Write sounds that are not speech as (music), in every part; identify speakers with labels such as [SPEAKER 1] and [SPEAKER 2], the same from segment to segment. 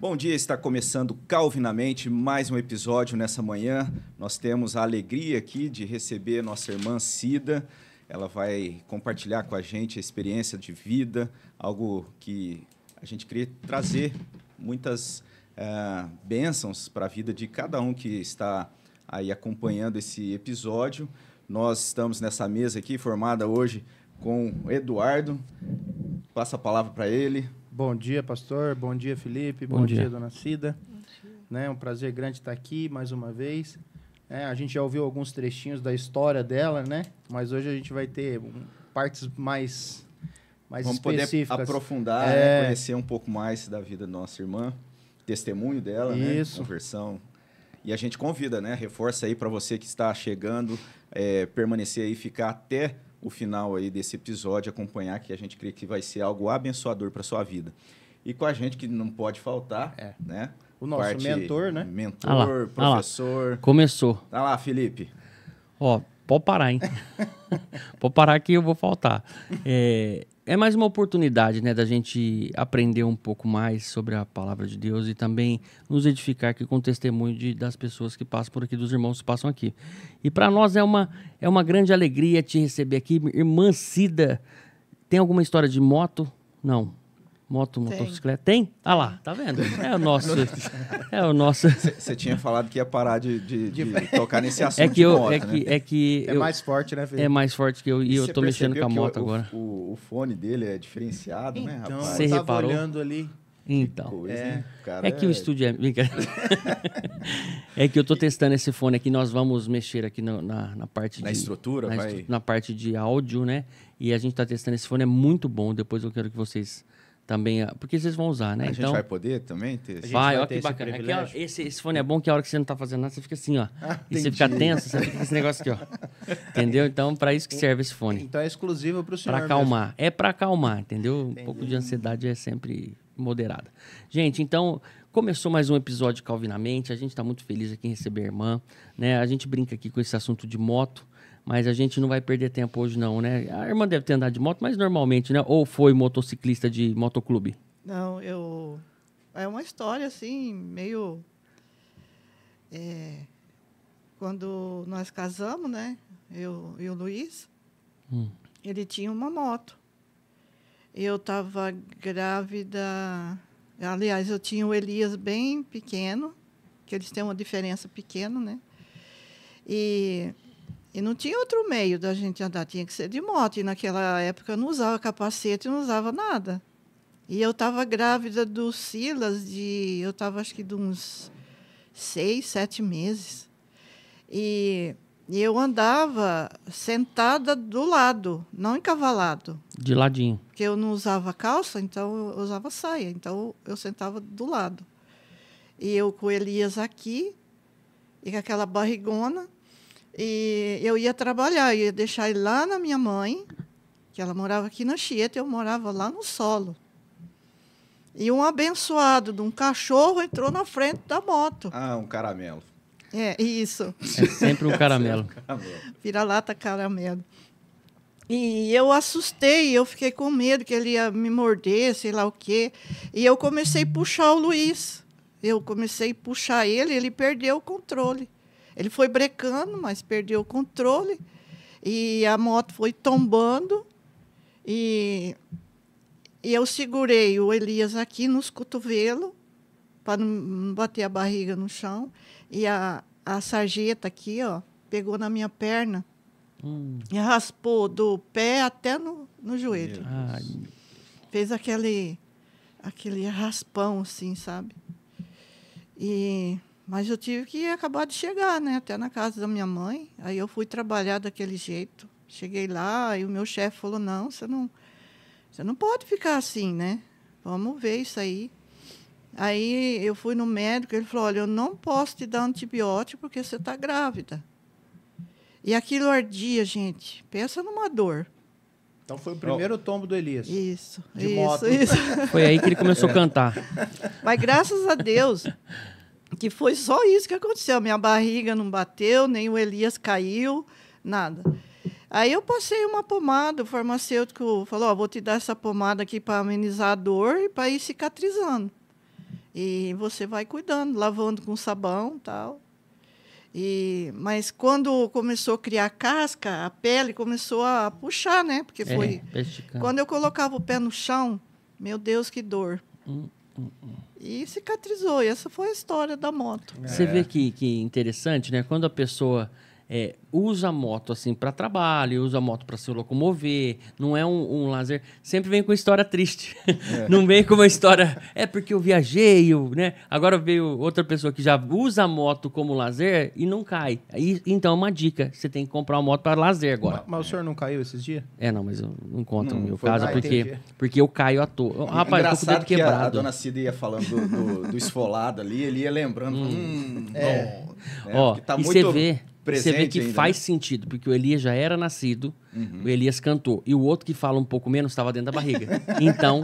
[SPEAKER 1] Bom dia, está começando Calvinamente mais um episódio nessa manhã. Nós temos a alegria aqui de receber nossa irmã Cida. Ela vai compartilhar com a gente a experiência de vida, algo que a gente queria trazer muitas uh, bênçãos para a vida de cada um que está aí acompanhando esse episódio. Nós estamos nessa mesa aqui formada hoje com o Eduardo. Passa a palavra para ele. Bom dia, pastor. Bom
[SPEAKER 2] dia, Felipe. Bom, Bom dia. dia. dona Cida. Dia. Né, um prazer grande estar aqui mais uma vez. É, a gente já ouviu alguns trechinhos da história dela, né? Mas hoje a gente vai ter partes mais, mais Vamos específicas. poder aprofundar, né? é... né? conhecer
[SPEAKER 1] um pouco mais da vida da nossa irmã, testemunho dela, né? Isso. né? Conversão. E a gente convida, né? Reforça aí para você que está chegando, é, permanecer aí, ficar até o final aí desse episódio, acompanhar, que a gente crê que vai ser algo abençoador para sua vida. E com a gente que não pode faltar, é. né? O nosso Parte mentor, né? Mentor, ah
[SPEAKER 3] professor. Ah Começou.
[SPEAKER 1] Tá lá, Felipe.
[SPEAKER 3] Ó, pode parar, hein? (laughs) pode parar que eu vou faltar. É, é mais uma oportunidade, né, da gente aprender um pouco mais sobre a palavra de Deus e também nos edificar aqui com o testemunho de, das pessoas que passam por aqui, dos irmãos que passam aqui. E para nós é uma, é uma grande alegria te receber aqui, irmã Cida. Tem alguma história de moto? Não. Moto, motocicleta. Tem? Ah lá, tá vendo? (laughs) É o
[SPEAKER 4] nosso. é o nosso. Você tinha
[SPEAKER 1] falado que ia parar de, de, de (laughs) tocar nesse é assunto. É que eu. Moto, é, né? que, né? é, que é mais forte, né, Felipe? É mais forte que eu. E, e eu tô mexendo com a moto o, agora. O, o, fone dele é diferenciado, né, então, né, rapaz? Você reparou? olhando ali. Então. Coisa, é. é. que o é- estúdio é. (laughs)
[SPEAKER 3] é que eu estou testando esse fone aqui. Nós vamos mexer aqui no, na, na, parte na de. Estrutura, na estrutura, vai... na parte de áudio, né? E a gente está testando esse fone, é muito bom. Depois eu quero que vocês também, ah, porque vocês vão usar, né? A então, gente vai
[SPEAKER 1] poder também ter esse Vai, olha que bacana. Esse, é que,
[SPEAKER 3] esse, esse, fone é bom que a hora que você não tá fazendo nada, você fica assim, ó. Ah, e você fica tenso, você fica com esse negócio aqui, ó. (laughs) Entendeu? Então, para isso que então, serve esse fone.
[SPEAKER 2] Então é exclusivo para o senhor. Para acalmar.
[SPEAKER 3] Mesmo. É para acalmar, entendeu? Entendi. Um pouco de ansiedade é sempre moderada. Gente, então, começou mais um episódio Calvinamente. A gente está muito feliz aqui em receber a irmã, né? A gente brinca aqui com esse assunto de moto mas a gente não vai perder tempo hoje, não, né? A irmã deve ter andado de moto, mas normalmente, né? Ou foi motociclista de motoclube?
[SPEAKER 4] Não, eu. É uma história, assim, meio. É... Quando nós casamos, né? Eu e o Luiz, hum. ele tinha uma moto. Eu estava grávida. Aliás, eu tinha o Elias bem pequeno, que eles têm uma diferença pequena, né? E e não tinha outro meio da gente andar, tinha que ser de moto. E naquela época não usava capacete, não usava nada. E eu estava grávida do Silas, de, eu estava acho que de uns seis, sete meses. E, e eu andava sentada do lado, não encavalado. De ladinho. Porque eu não usava calça, então eu usava saia. Então eu sentava do lado. E eu com Elias aqui, e com aquela barrigona e eu ia trabalhar, eu ia deixar ele lá na minha mãe, que ela morava aqui na Chieta, eu morava lá no solo. E um abençoado de um cachorro entrou na frente da moto.
[SPEAKER 1] Ah, um caramelo.
[SPEAKER 4] É, isso. É, (laughs) é
[SPEAKER 1] sempre um caramelo.
[SPEAKER 4] Vira-lata caramelo. E eu assustei, eu fiquei com medo que ele ia me morder, sei lá o quê. E eu comecei a puxar o Luiz. Eu comecei a puxar ele, ele perdeu o controle. Ele foi brecando, mas perdeu o controle e a moto foi tombando e, e eu segurei o Elias aqui nos cotovelos para não bater a barriga no chão e a, a sarjeta aqui, ó, pegou na minha perna hum. e raspou do pé até no, no joelho. Ai. Fez aquele aquele raspão assim, sabe? E mas eu tive que acabar de chegar, né? Até na casa da minha mãe. Aí eu fui trabalhar daquele jeito. Cheguei lá e o meu chefe falou: não, você não, você não pode ficar assim, né? Vamos ver isso aí. Aí eu fui no médico, ele falou: olha, eu não posso te dar antibiótico porque você está grávida. E aquilo ardia, gente. Pensa numa dor. Então foi o primeiro tombo do Elias. Isso. De isso, moto. Isso. Foi aí que ele começou é. a cantar. Mas graças a Deus, que foi só isso que aconteceu. Minha barriga não bateu, nem o Elias caiu, nada. Aí eu passei uma pomada, o farmacêutico falou: oh, vou te dar essa pomada aqui para amenizar a dor e para ir cicatrizando. E você vai cuidando, lavando com sabão tal. E, mas quando começou a criar casca, a pele começou a puxar, né? Porque é, foi. É, quando eu colocava o pé no chão, meu Deus, que dor.
[SPEAKER 3] Hum, hum, hum
[SPEAKER 4] e cicatrizou. E essa foi a história da moto. É. Você vê
[SPEAKER 3] que, que interessante, né? Quando a pessoa é, usa a moto assim para trabalho, usa a moto para se locomover, não é um, um, lazer. Sempre vem com história triste. É. (laughs) não vem com uma história. É porque eu viajei, eu, né? Agora veio outra pessoa que já usa a moto como lazer e não cai. E, então é uma dica: você tem que comprar uma moto para lazer agora. Mas,
[SPEAKER 2] mas, o senhor não caiu esses dias?
[SPEAKER 3] É, não, mas eu não conto o meu caso, porque, porque eu caio à toa. É Rapaz, Engraçado eu tô com o dedo quebrado. Que a, a dona
[SPEAKER 1] Cida ia falando do, do, do esfolado ali, ele ia lembrando. Hum, hum é, bom, é, Ó, tá e muito... vê. Presente você vê que ainda, faz né?
[SPEAKER 3] sentido, porque o Elias já era nascido, uhum. o Elias cantou. E o outro que fala um pouco menos estava dentro da barriga. (laughs) Então,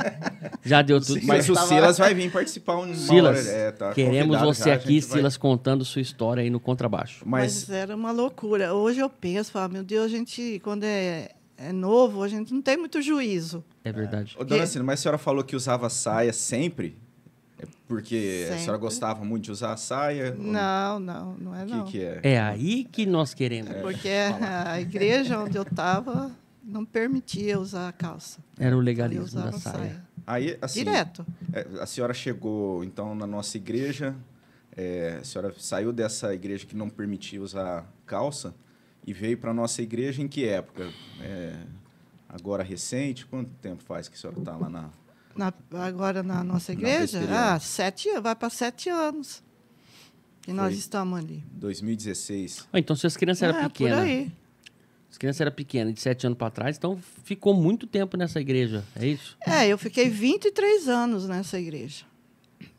[SPEAKER 3] já deu tudo Silas Mas o Silas vai vir (laughs) participar um Silas, é, tá queremos você já, aqui, Silas, vai... contando sua história aí no contrabaixo. Mas...
[SPEAKER 4] Mas... era uma loucura. Hoje eu penso, falo, meu Deus, a gente, quando é, é novo, a gente não tem muito juízo.
[SPEAKER 1] É verdade. É. Ô, dona Cina, mas a senhora falou que usava saia sempre? É porque Sempre. a senhora gostava muito de usar a saia? Não,
[SPEAKER 4] não, não é não. Que, que
[SPEAKER 1] é? é aí que nós queremos. É porque
[SPEAKER 4] falar. a igreja onde eu estava não permitia usar a calça.
[SPEAKER 3] Era o legalismo da saia.
[SPEAKER 4] saia.
[SPEAKER 1] Aí, assim, Direto. É, a senhora chegou, então, na nossa igreja, é, a senhora saiu dessa igreja que não permitia usar calça e veio para a nossa igreja em que época? É, agora recente? Quanto tempo faz que a senhora está lá na
[SPEAKER 4] na, agora na nossa igreja? Na ah, sete, vai para sete anos. E Foi nós estamos ali.
[SPEAKER 1] 2016.
[SPEAKER 3] Oh, então, se as crianças eram é, pequenas. Por aí. As crianças eram pequenas, de sete anos para trás, então ficou muito tempo nessa igreja, é isso?
[SPEAKER 4] É, eu fiquei 23 anos nessa igreja.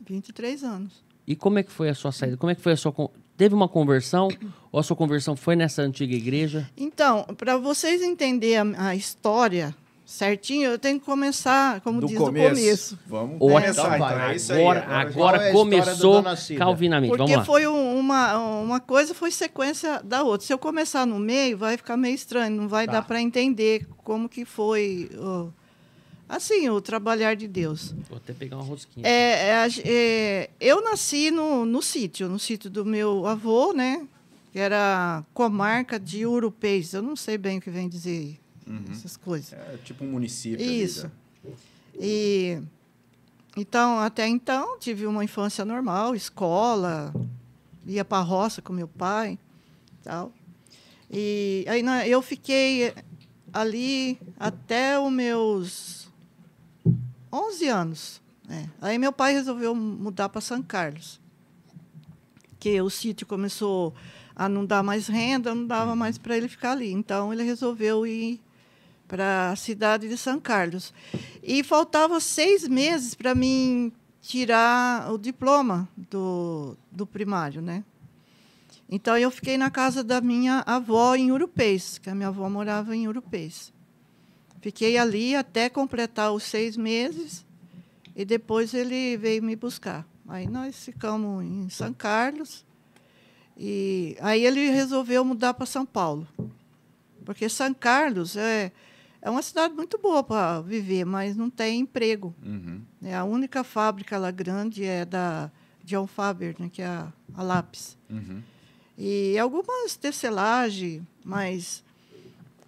[SPEAKER 4] 23 anos.
[SPEAKER 3] E como é que foi a sua saída? Como é que foi a sua teve uma conversão ou a sua conversão foi nessa antiga igreja?
[SPEAKER 4] Então, para vocês entenderem a, a, história certinho, eu tenho que começar, como do diz, começo. do começo. Vamos começar, então, então. é isso agora, aí. Agora, é agora é começou calvinamente. Porque foi uma, uma coisa, foi sequência da outra. Se eu começar no meio, vai ficar meio estranho, não vai tá. dar para entender como que foi... Oh, assim, o trabalhar de Deus. Vou até pegar uma rosquinha. É, é, é eu nasci no, no sítio, no sítio do meu avô, né? Que era comarca de Urupês. Eu não sei bem o que vem dizer uhum. essas coisas. É,
[SPEAKER 1] é tipo um município. Isso.
[SPEAKER 4] Né? E então até então tive uma infância normal, escola, ia para a roça com meu pai, tal. E aí eu fiquei ali até os meus 11 anos. Né? Aí meu pai resolveu mudar para São Carlos, que o sítio começou a não dar mais renda, não dava mais para ele ficar ali. Então ele resolveu ir para a cidade de São Carlos. E faltava seis meses para mim tirar o diploma do, do primário, né? Então eu fiquei na casa da minha avó em Urupês, que a minha avó morava em Urupês. Fiquei ali até completar os seis meses e depois ele veio me buscar. Aí nós ficamos em São Carlos e aí ele resolveu mudar para São Paulo, porque São Carlos é é uma cidade muito boa para viver, mas não tem emprego. Uhum. É, a única fábrica lá grande é da John Faber, né, que é a, a lápis. Uhum. E algumas tecelagem, mas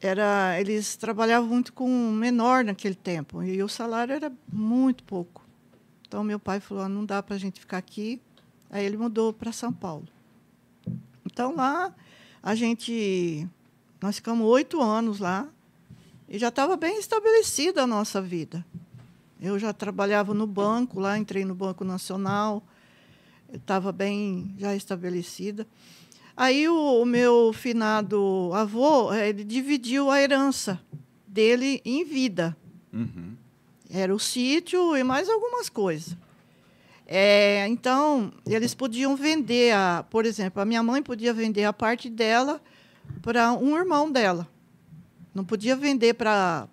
[SPEAKER 4] era eles trabalhavam muito com menor naquele tempo e o salário era muito pouco. Então meu pai falou: ah, não dá para a gente ficar aqui. Aí ele mudou para São Paulo. Então lá a gente nós ficamos oito anos lá e já estava bem estabelecida a nossa vida. Eu já trabalhava no banco, lá entrei no Banco Nacional, estava bem já estabelecida. Aí o, o, meu finado avô, eh, ele dividiu a herança dele em vida. Uhum. Era o sítio e mais algumas coisas. É, então, eles podiam vender, a, por exemplo, a minha mãe podia vender a parte dela para um irmão dela. Não podia vender para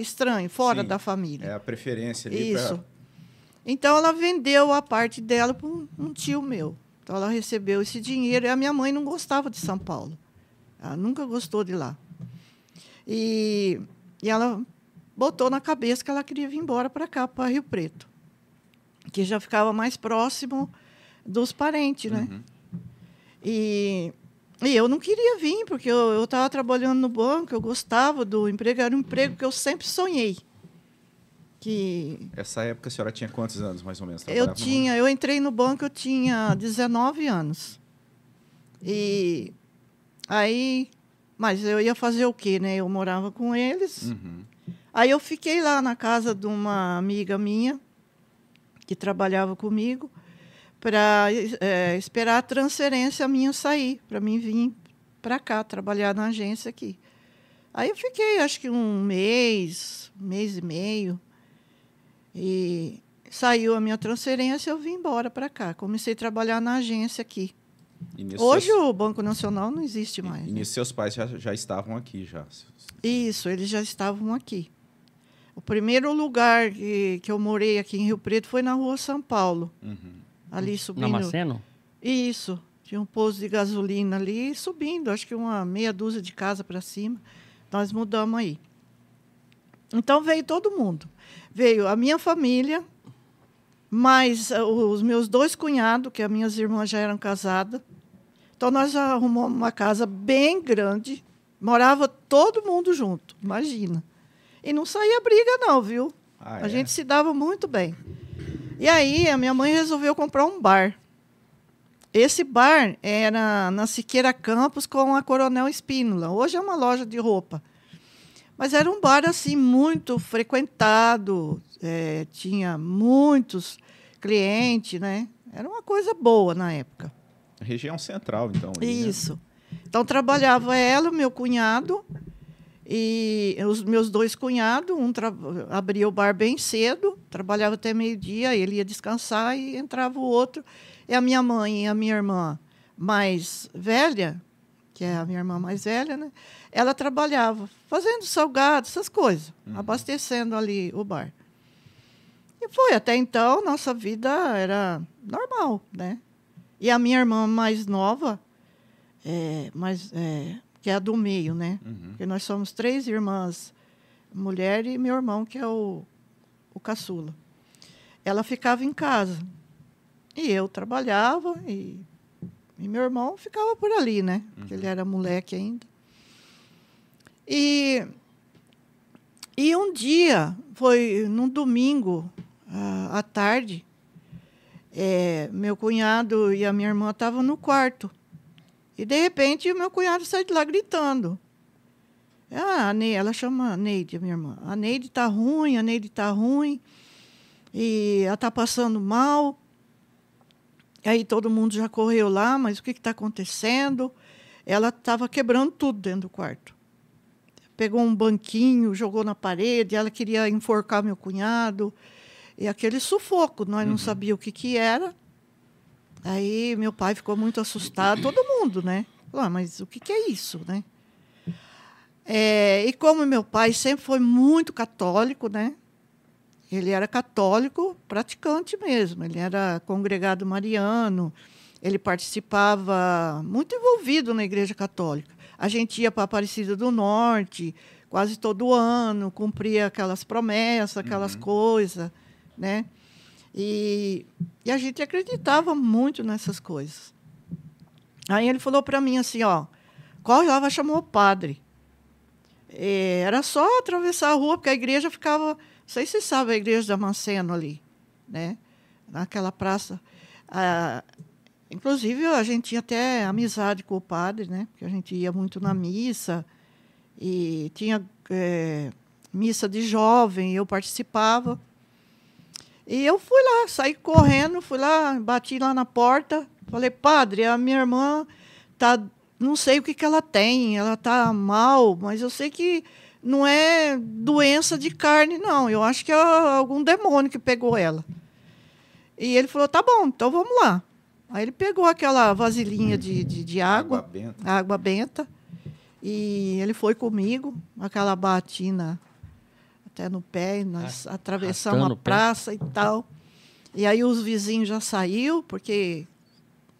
[SPEAKER 4] estranho, fora Sim, da família. É
[SPEAKER 1] a preferência ali Isso. Pra...
[SPEAKER 4] Então ela vendeu a parte dela para um, um, tio meu. Então ela recebeu esse dinheiro e a minha mãe não gostava de São Paulo. Ela nunca gostou de lá. E, e ela botou na cabeça que ela queria vir embora para cá, para Rio Preto, que já ficava mais próximo dos parentes, né? Uhum. E e eu não queria vir, porque eu estava trabalhando no banco, eu gostava do emprego, era um emprego que eu sempre sonhei. Que...
[SPEAKER 1] Essa época a senhora tinha quantos anos, mais ou menos? Eu tinha,
[SPEAKER 4] eu entrei no banco, eu tinha 19 anos. E aí, mas eu ia fazer o quê, né? Eu morava com eles. Uhum. Aí eu fiquei lá na casa de uma amiga minha que trabalhava comigo para é, esperar a transferência minha sair, para mim vir para cá, trabalhar na agência aqui. Aí eu fiquei, acho que um mês, mês e meio, e saiu a minha transferência, eu vim embora para cá. Comecei a trabalhar na agência aqui. Hoje o Banco Nacional não existe mais. E, né?
[SPEAKER 1] seus pais já, já estavam aqui já.
[SPEAKER 4] Isso, eles já estavam aqui. O primeiro lugar que, que eu morei aqui em Rio Preto foi na rua São Paulo. Uhum ali subindo. Namaceno? Isso. Tinha um poço de gasolina ali subindo, acho que uma meia dúzia de casa para cima. Nós mudamos aí. Então veio todo mundo. Veio a minha família, mais eh, os meus dois cunhados, que as minhas irmãs já eram casadas. Então nós arrumamos uma casa bem grande. Morava todo mundo junto, imagina. E não saía briga, não, viu? Ah, a é? gente se dava muito bem. E aí a minha mãe resolveu comprar um bar. Esse bar era na Siqueira Campos com a Coronel Espínola. Hoje é uma loja de roupa. Mas era um bar assim muito frequentado, é, tinha muitos clientes, né? Era uma coisa boa na época.
[SPEAKER 1] Região central, então. Né? Isso.
[SPEAKER 4] Né? Então trabalhava ela, meu cunhado e os meus dois cunhados. Um abria o bar bem cedo Trabalhava até meio-dia, ele ia descansar e entrava o outro. E a minha mãe e a minha irmã mais velha, que é a minha irmã mais velha, né? Ela trabalhava fazendo salgados, essas coisas, uhum. abastecendo ali o bar. E foi até então nossa vida era normal, né? E a minha irmã mais nova, é, mais, é, que é a do meio, né? Uhum. Porque nós somos três irmãs, mulher e meu irmão que é o o caçula. Ela ficava em casa. E eu trabalhava e, e meu irmão ficava por ali, né? Porque uhum. ele era moleque ainda. E, e um dia, foi num domingo à tarde, é, meu cunhado e a minha irmã estavam no quarto. E de repente o meu cunhado sai de lá gritando. Ah, a Neide, ela chama a Neide, minha irmã. A Neide tá ruim, a Neide tá ruim. E ela tá passando mal. Aí todo mundo já correu lá, mas o que está acontecendo? Ela estava quebrando tudo dentro do quarto. Pegou um banquinho, jogou na parede, ela queria enforcar meu cunhado. E aquele sufoco, nós uhum. não sabíamos o que, que era. Aí meu pai ficou muito assustado, todo mundo, né? Falou, ah, mas o que, que é isso, né? É, e como meu pai sempre foi muito católico, né? Ele era católico praticante mesmo, ele era congregado mariano, ele participava muito envolvido na Igreja Católica. A gente ia para Aparecida do Norte quase todo ano, cumpria aquelas promessas, aquelas uhum. coisas, né? E, e a gente acreditava muito nessas coisas. Aí ele falou para mim assim, ó, corre lá, vai chamar o padre. É, era só atravessar a rua, porque a igreja ficava. Não sei se vocês sabem a igreja de Amaceno ali, né? naquela praça. Ah, inclusive, a gente tinha até amizade com o padre, né? porque a gente ia muito na missa, e tinha é, missa de jovem, eu participava. E eu fui lá, saí correndo, fui lá, bati lá na porta, falei, padre, a minha irmã está não sei o que, que ela tem, ela está mal, mas eu sei que não é doença de carne, não. Eu acho que é algum demônio que pegou ela. E ele falou: tá bom, então vamos lá. Aí ele pegou aquela vasilhinha de, de, de água, água benta. água benta, e ele foi comigo, aquela batina até no pé, e nós ah, atravessamos a praça e tal. E aí os vizinhos já saiu, porque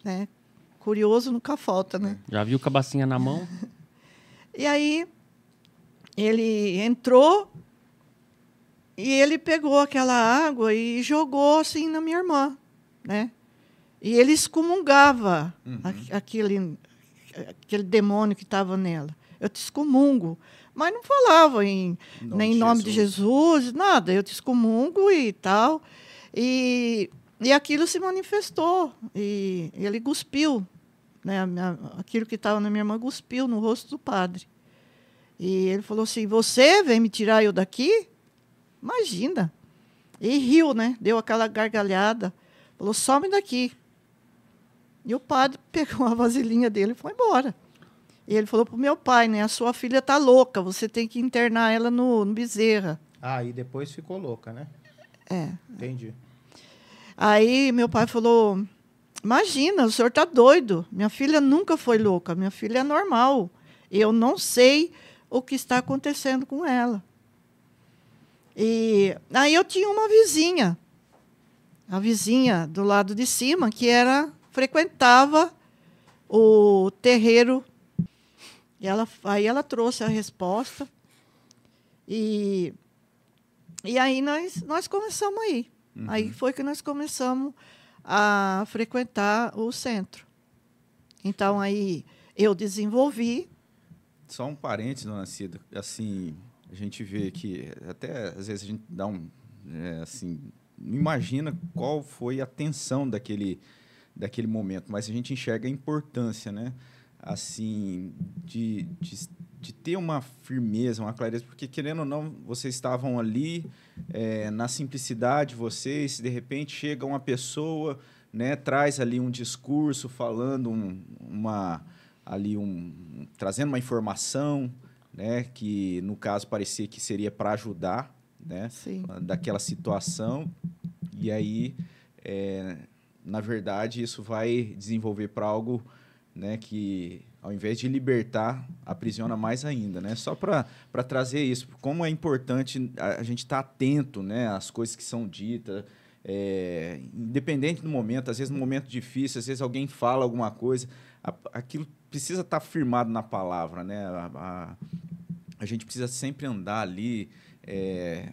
[SPEAKER 4] né, Curioso nunca falta, né?
[SPEAKER 3] Já viu cabacinha na mão? (laughs)
[SPEAKER 4] e aí ele entrou e ele pegou aquela água e jogou assim na minha irmã, né? E ele excomungava uhum. aquele, aquele demônio que estava nela. Eu te excomungo. Mas não falava em, nome nem em nome de Jesus, nada. Eu te excomungo e tal. E, e aquilo se manifestou. e ele cuspiu né, minha, aquilo que estava na minha mão cuspiu no rosto do padre. E ele falou assim: Você vem me tirar eu daqui? Imagina. E riu, né? Deu aquela gargalhada. Falou: Some daqui. E o padre (laughs) pegou a vasilhinha dele e foi embora. E ele falou para o meu pai, né? A sua filha está louca, você tem que internar ela no, no Bezerra. Ah, e
[SPEAKER 2] depois ficou louca, né? É. Entendi.
[SPEAKER 4] Aí meu pai falou: Imagina, o senhor está doido. Minha filha nunca foi louca, minha filha é normal. Eu não sei o que está acontecendo com ela. E aí eu tinha uma vizinha, a vizinha do lado de cima, que era frequentava o terreiro. E ela, aí ela trouxe a resposta. E, e aí nós, nós começamos aí. Uhum. Aí foi que nós começamos a frequentar o centro. Então aí eu desenvolvi.
[SPEAKER 1] Só um parente, dona Cida. Assim, a gente vê que até às vezes a gente dá um é, assim, não imagina qual foi a tensão daquele daquele momento, mas a gente enxerga a importância, né? Assim, de, de de ter uma firmeza, uma clareza, porque querendo ou não, vocês estavam ali é, na simplicidade de vocês, de repente chega uma pessoa, né, traz ali um discurso falando um, uma ali um trazendo uma informação, né, que no caso parecia que seria para ajudar, né, Sim. daquela situação e aí é, na verdade isso vai desenvolver para algo, né, que ao invés de libertar, aprisiona mais ainda, né? Só para trazer isso, como é importante a, a gente estar tá atento, né, às coisas que são ditas, é, independente do momento, às vezes no momento difícil, às vezes alguém fala alguma coisa, a, aquilo precisa estar tá firmado na palavra, né? A, a, gente precisa sempre andar ali é,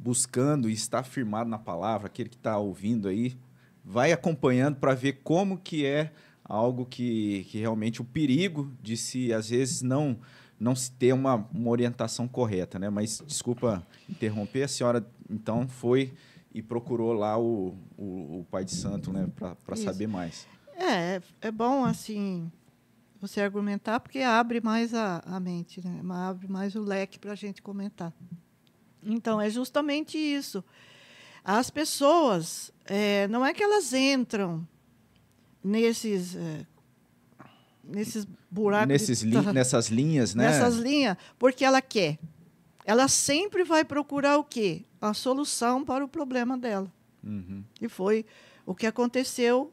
[SPEAKER 1] buscando e estar firmado na palavra. Aquele que está ouvindo aí vai acompanhando para ver como que é algo que, que realmente o perigo de se, às vezes, não não se ter uma, uma orientação correta, né? Mas, desculpa interromper, a senhora, então, foi e procurou lá o, o, o pai de santo, né? Para saber mais.
[SPEAKER 4] É, é, é bom, assim, você argumentar, porque abre mais a, a mente, né? abre mais o leque para a gente comentar. Então, é justamente isso. As pessoas, é, não é que elas entram nesses eh, nesses buracos nesses de... (laughs) nessas
[SPEAKER 1] linhas né nessas
[SPEAKER 4] linhas porque ela quer ela sempre vai procurar o quê a solução para o problema dela uhum. e foi o que aconteceu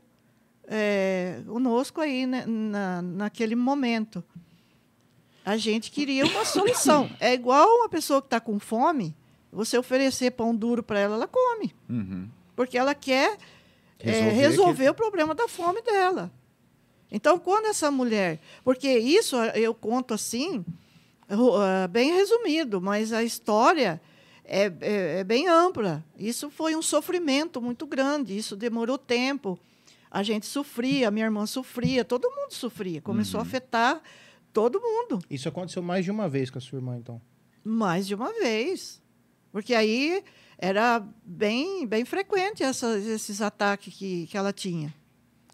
[SPEAKER 4] é, conosco aí né, na, naquele momento a gente queria uma solução (coughs) é igual uma pessoa que está com fome você oferecer pão duro para ela ela come uhum. porque ela quer resolver, é, resolver que... o problema da fome dela. Então, quando essa mulher. Porque isso eu conto assim, ah, bem resumido, mas a história é, é, é bem ampla. Isso foi um sofrimento muito grande, isso demorou tempo. A gente sofria, minha irmã sofria, todo mundo sofria. Começou uhum. a afetar todo mundo. Isso aconteceu mais de uma vez com a sua irmã, então? Mais de uma vez. Porque aí era bem, bem frequente essa, esses ataques que, que ela tinha.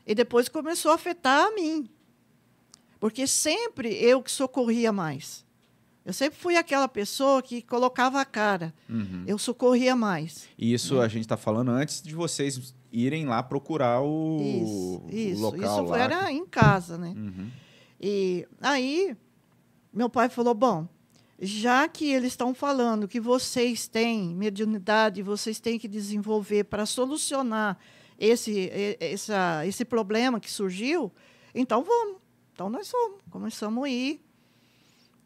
[SPEAKER 4] E depois começou a afetar a mim. Porque sempre eu que socorria mais. Eu sempre fui aquela pessoa que colocava a cara. Uhum. Eu socorria mais.
[SPEAKER 1] E isso né? a gente está falando antes de vocês irem lá procurar o, isso, isso, o local. Isso lá. era
[SPEAKER 4] em casa, né? Uhum. E aí, meu pai falou: bom, já que eles estão falando que vocês têm mediunidade, vocês têm que desenvolver para solucionar esse, esse problema que surgiu, então vamos. Então nós fomos, começamos a ir.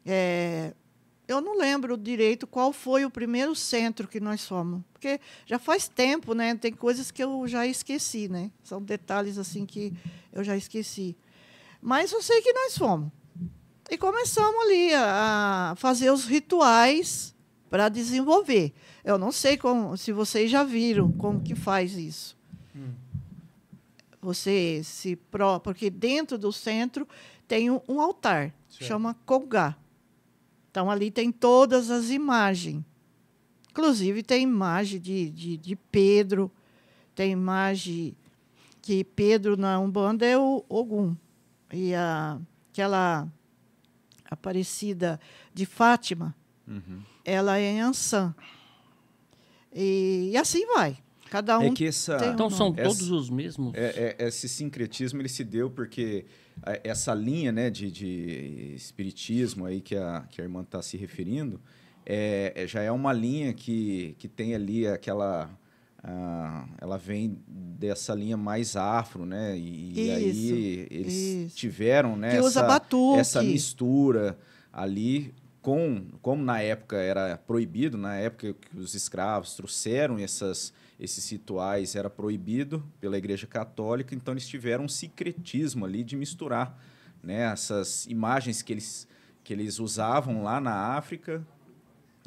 [SPEAKER 4] É, eu não lembro direito qual foi o primeiro centro que nós fomos, porque já faz tempo, né? Tem coisas que eu já esqueci, né? São detalhes assim que eu já esqueci. Mas eu sei que nós fomos. E começamos ali a fazer os rituais para desenvolver. Eu não sei como, se vocês já viram como que faz isso. Hum. Você se porque dentro do centro tem um, um altar, certo. chama Kongá. Então ali tem todas as imagens. Inclusive tem imagem de, de, de Pedro, tem imagem que Pedro na Umbanda é o Ogum. E a, aquela Aparecida de Fátima, uhum. ela é em Ansan. E, e, assim vai. Cada é um. É que essa, então são todos essa,
[SPEAKER 1] os mesmos. É, é, esse sincretismo ele se deu porque essa linha né, de, de espiritismo aí que a, que a irmã está se referindo é, é, já é uma linha que, que tem ali aquela ah, ela vem dessa linha mais afro, né? E, isso, aí eles isso. tiveram né, essa, essa, mistura ali com como na época era proibido, na época que os escravos trouxeram essas, esses rituais era proibido pela Igreja Católica, então eles tiveram um secretismo ali de misturar né, essas imagens que eles que eles usavam lá na África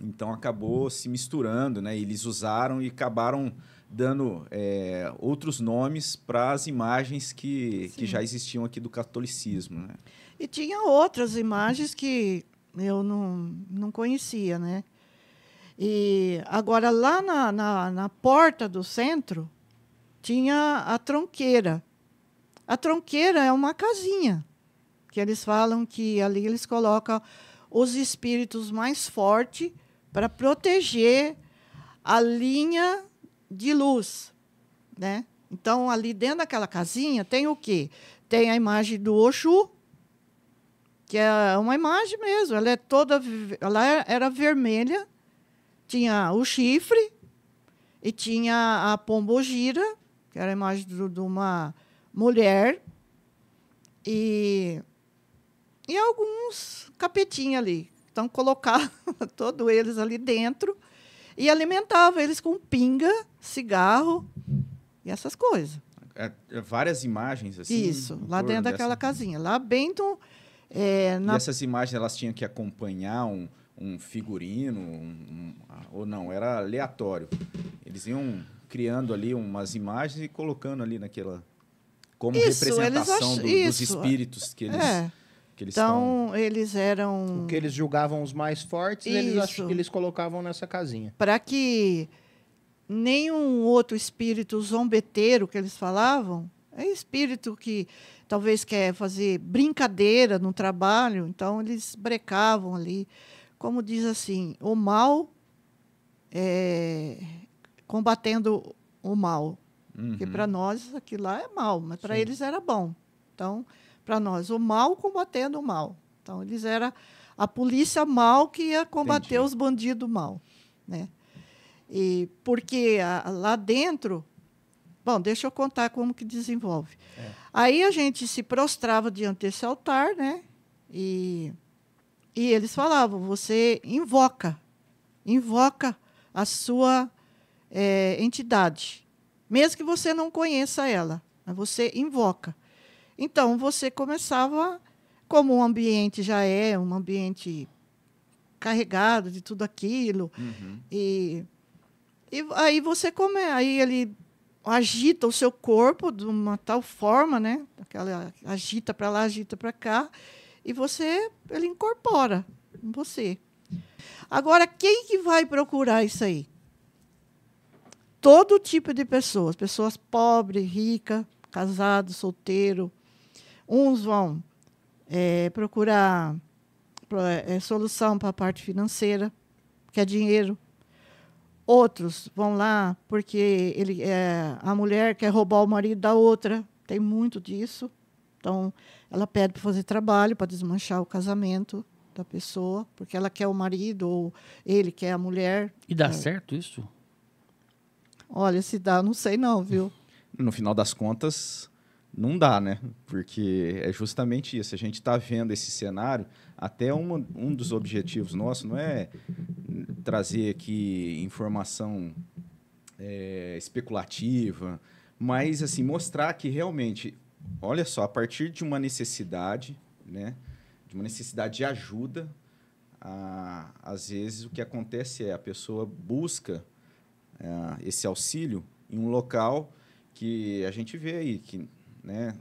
[SPEAKER 1] então acabou se misturando, né? Eles usaram e acabaram dando é, outros nomes para as imagens que, que já existiam aqui do catolicismo. Né?
[SPEAKER 4] E tinha outras imagens que eu não, não conhecia, né? E agora lá na, na, na porta do centro tinha a tronqueira. A tronqueira é uma casinha que eles falam que ali eles colocam os espíritos mais fortes para proteger a linha de luz, né? Então ali dentro daquela casinha tem o quê? Tem a imagem do Oxu, que é uma imagem mesmo, ela é toda ela é, era vermelha, tinha o chifre e tinha a pombogira, que era a imagem do, de uma mulher e e alguns capetinhos ali então, colocava (laughs) todos eles ali dentro e alimentava eles com pinga, cigarro e essas coisas.
[SPEAKER 1] É, é várias imagens assim? Isso, lá dentro daquela
[SPEAKER 4] dessa... casinha. Lá dentro é, na... E essas
[SPEAKER 1] imagens elas tinham que acompanhar um, um figurino um, um, ah, ou não? Era aleatório. Eles iam criando ali umas imagens e colocando ali naquela como isso, representação do, dos espíritos que eles é. Eles
[SPEAKER 2] então,
[SPEAKER 4] eles eram.
[SPEAKER 2] O que eles julgavam os mais fortes, eles, ach... eles colocavam nessa casinha.
[SPEAKER 4] Para que nenhum outro espírito zombeteiro que eles falavam, é espírito que talvez quer fazer brincadeira no trabalho, então eles brecavam ali. Como diz assim, o mal é... combatendo o mal. Uhum. Porque para nós aquilo lá é mal, mas para eles era bom. Então, para nós, o mal combatendo o mal. Então, eles eram a polícia mal que ia combater Entendi. os bandidos mal. Né? E porque a, lá dentro. Bom, deixa eu contar como que desenvolve. É. Aí a gente se prostrava diante desse altar, né? E, e eles falavam: você invoca, invoca a sua é, entidade, mesmo que você não conheça ela, você invoca. Então, você começava, como o ambiente já é um ambiente carregado de tudo aquilo, uhum. e, e aí você come, aí ele agita o seu corpo de uma tal forma, né? Aquela agita para lá, agita para cá, e você ele incorpora em você. Agora, quem que vai procurar isso aí? Todo tipo de pessoas, pessoas pobres, ricas, casado, solteiro, Uns vão é, procurar é, é, solução para a parte financeira, que é dinheiro. Outros vão lá porque ele, é, a mulher quer roubar o marido da outra, tem muito disso. Então, ela pede para fazer trabalho, para desmanchar o casamento da pessoa, porque ela quer o marido ou ele quer a mulher. E dá é. certo isso? Olha, se dá, não sei não, viu? (laughs)
[SPEAKER 1] No final das contas, não dá, né? Porque é justamente isso. A gente está vendo esse cenário. Até uma, um dos objetivos nossos não é trazer aqui informação é, especulativa, mas assim mostrar que realmente, olha só, a partir de uma necessidade, né? De uma necessidade de ajuda, a, às vezes o que acontece é a pessoa busca a, é, esse auxílio em um local que a gente vê aí que né?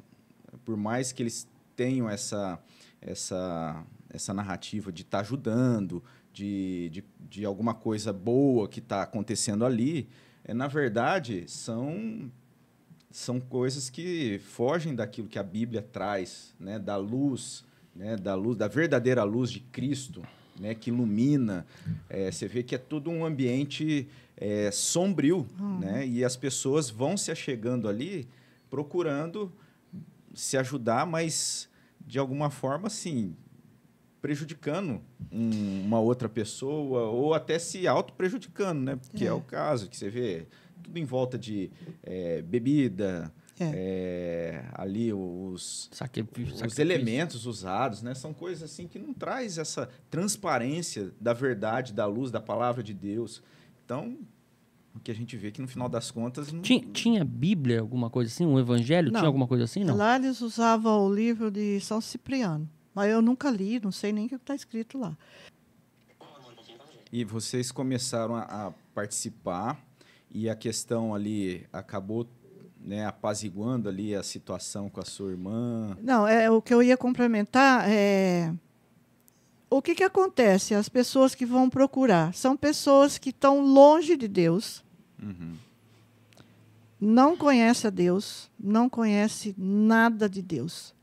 [SPEAKER 1] Por mais que eles tenham essa, essa, essa narrativa de estar tá ajudando, de, de, de alguma coisa boa que está acontecendo ali, é, na verdade, são são coisas que fogem daquilo que a Bíblia traz, né, da luz, né, da luz, da verdadeira luz de Cristo, né, que ilumina. É, você vê que é todo um ambiente é, sombrio, hum. né, e as pessoas vão se achegando ali procurando se ajudar, mas de alguma forma, assim, prejudicando um, uma outra pessoa ou até se auto-prejudicando, né? Porque é. é. o caso que você vê tudo em volta de é, bebida, é. Eh, ali os, os elementos usados, né? São coisas assim que não traz essa transparência da verdade, da luz, da palavra de Deus.
[SPEAKER 4] Então, que a gente vê que no final das contas. Não... Tinha,
[SPEAKER 3] tinha Bíblia, alguma coisa assim? Um
[SPEAKER 1] evangelho? Não. Tinha alguma coisa assim? Não?
[SPEAKER 4] Lá eles usavam o livro de São Cipriano. Mas eu nunca li, não sei nem o que está escrito lá.
[SPEAKER 1] E vocês começaram a, a, participar e a questão ali acabou né, apaziguando ali a situação com a sua irmã?
[SPEAKER 4] Não, é o que eu ia complementar é o que, que acontece? As pessoas que vão procurar são pessoas que estão longe de Deus, Uhum. Não conhece a Deus, não conhece nada de Deus.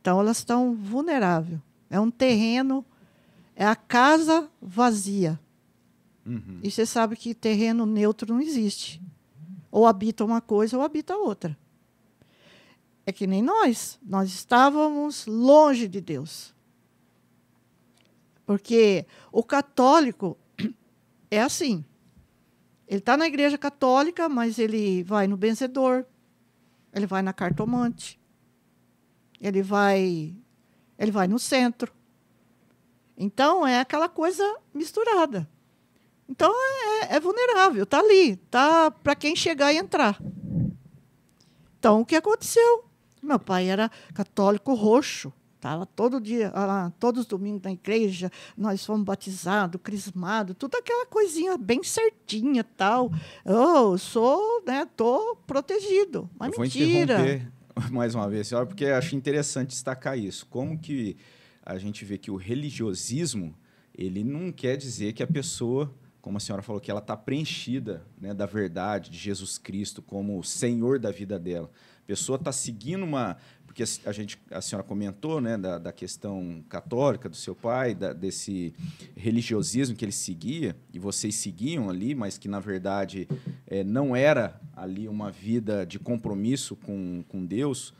[SPEAKER 4] Então elas estão vulneráveis. É um terreno, é a casa vazia. Uhum. E você sabe que terreno neutro não existe. Ou habita uma coisa ou habita outra. É que nem nós. Nós estávamos longe de Deus. Porque o católico (coughs) é assim. Ele está na igreja católica, mas ele vai no benzedor, ele vai na cartomante, ele vai, ele vai no centro. Então é aquela coisa misturada. Então é, é, é vulnerável, está ali, está para quem chegar e entrar. Então o que aconteceu? Meu pai era católico roxo. Estava todo dia, ah lá, todos os domingos na igreja, nós fomos batizados, crismados, tudo aquela coisinha bem certinha tal. eu oh, sou, né, tô protegido. Mas Eu mentira. Vou interromper
[SPEAKER 1] (laughs) mais uma vez, senhora, porque acho interessante destacar isso. Como que a gente vê que o religiosismo, ele não quer dizer que a pessoa como a senhora falou, que ela está preenchida né, da verdade de Jesus Cristo como o Senhor da vida dela. A pessoa está seguindo uma porque a gente a senhora comentou né da, da questão católica do seu pai da, desse religiosismo que ele seguia e vocês seguiam ali mas que na verdade é, não era ali uma vida de compromisso com, com Deus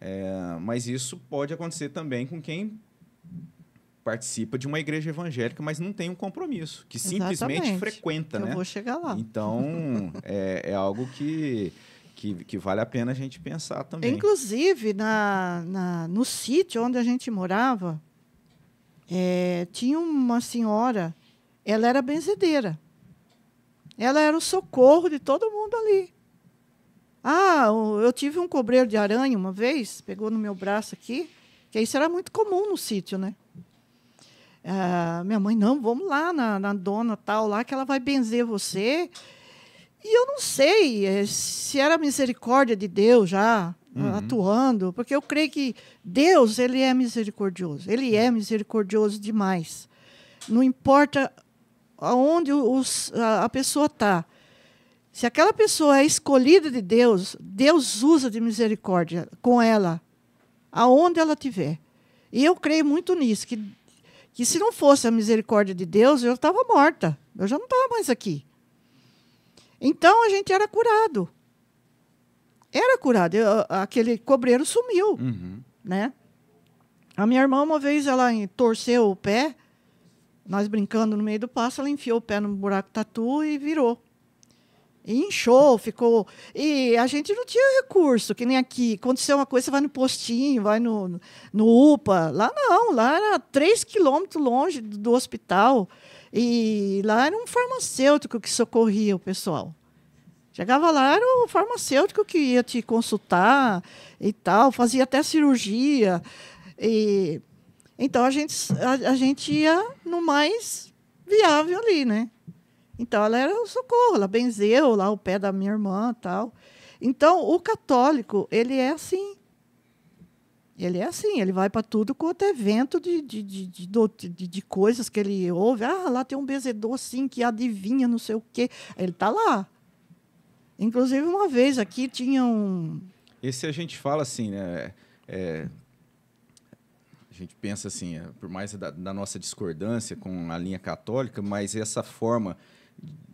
[SPEAKER 1] é, mas isso pode acontecer também com quem participa de uma igreja evangélica, mas não tem um compromisso, que Exatamente. simplesmente frequenta, Eu né? vou chegar lá. Então, é, é algo que que, que vale a pena a gente pensar também.
[SPEAKER 4] Inclusive, na, na no sítio onde a gente morava, é, tinha uma senhora, ela era benzedeira. Ela era o socorro de todo mundo ali. Ah, eu tive um cobreiro de aranha uma vez, pegou no meu braço aqui, que isso era muito comum no sítio, né? Ah, minha mãe, não, vamos lá na, na dona tal lá, que ela vai benzer você e eu não sei eh, se era a misericórdia de Deus já uhum. atuando, porque eu creio que Deus ele é misericordioso, ele é misericordioso demais. Não importa aonde os, a, a pessoa está. Se aquela pessoa é escolhida de Deus, Deus usa de misericórdia com ela, aonde ela tiver. E eu creio muito nisso, que, que se não fosse a misericórdia de Deus, eu estava morta. Eu já não estava mais aqui. Então a gente era curado. Era curado. Eu, aquele cobreiro sumiu, uhum. né? A minha irmã uma vez ela torceu o pé, nós brincando no meio do passo, ela enfiou o pé no buraco tatu e virou. E inchou, ficou. E a gente não tinha recurso, que nem aqui. Aconteceu uma coisa, você vai no postinho, vai no, no UPA. Lá não, lá era três quilômetros longe do hospital. E lá era um farmacêutico que socorria o pessoal. Chegava lá, era o farmacêutico que ia te consultar e tal, fazia até cirurgia. E, então a gente, a, a gente ia no mais viável ali, né? Então ela era o socorro, ela benzeu lá o pé da minha irmã tal. Então o católico, ele é assim, ele é assim, ele vai para tudo quanto é vento de, de, de, de, de, coisas que ele ouve. Ah, lá tem um bezedor assim que adivinha não sei o quê. Ele tá lá. Inclusive, uma vez aqui tinha um.
[SPEAKER 1] Esse a gente fala assim, né? É, é a gente pensa assim, é, por mais da, da nossa discordância com a linha católica, mas essa forma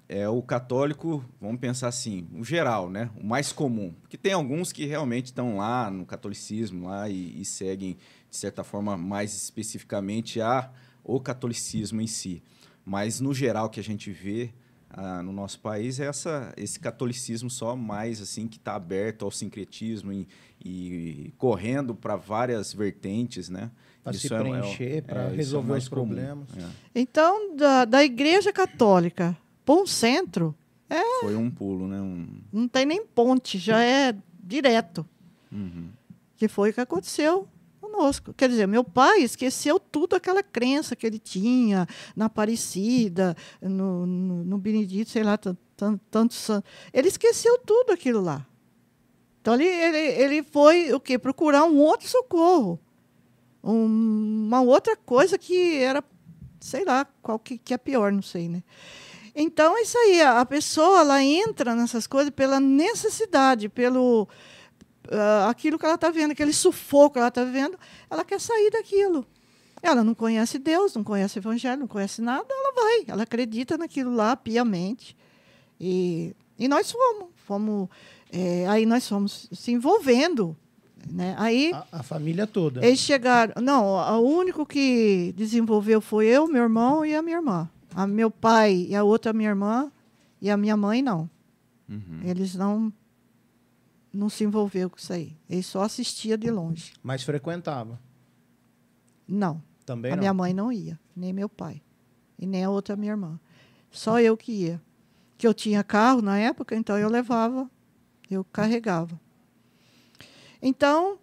[SPEAKER 1] é o católico, vamos pensar assim, o geral, né? O mais comum. Porque tem alguns que realmente estão lá no catolicismo lá e, e seguem, de certa forma, mais especificamente a o catolicismo em si. Mas, no geral, que a gente vê ah, no nosso país é essa, esse catolicismo só mais assim que está aberto ao sincretismo e, e correndo para várias vertentes, né? Para se é é preencher, é, para é, resolver é os problemas.
[SPEAKER 4] Então, da, da Igreja Católica, para um centro. É...
[SPEAKER 1] Foi um pulo, né? Um...
[SPEAKER 4] Não tem nem ponte, já é direto. Uhum. Que foi o que aconteceu conosco. Quer dizer, meu pai esqueceu tudo aquela crença que ele tinha na Aparecida, no, no, no Benedito, sei lá, tanto, tanto Ele esqueceu tudo aquilo lá. Então ele, ele, ele foi o que Procurar um outro socorro. Um, uma outra coisa que era, sei lá, qual que, que é pior, não sei, né? Então é isso aí, a pessoa ela entra nessas coisas pela necessidade, pelo uh, aquilo que ela está vendo, aquele sufoco que ela está vendo, ela quer sair daquilo. Ela não conhece Deus, não conhece o Evangelho, não conhece nada, ela vai, ela acredita naquilo lá piamente. E, e nós fomos, fomos é, aí nós fomos se envolvendo. Né? Aí, a,
[SPEAKER 2] a, família toda. Eles
[SPEAKER 4] chegaram. Não, o único que desenvolveu foi eu, meu irmão e a minha irmã. A meu pai e a outra minha irmã e a minha mãe não. Uhum. Eles não não se envolveu com isso aí. eles só assistia de longe.
[SPEAKER 2] Mas frequentava? Não. Também a não. minha mãe não
[SPEAKER 4] ia, nem meu pai. E nem a outra minha irmã. Só eu que ia. Que eu tinha carro na época, então eu levava, eu carregava. Então,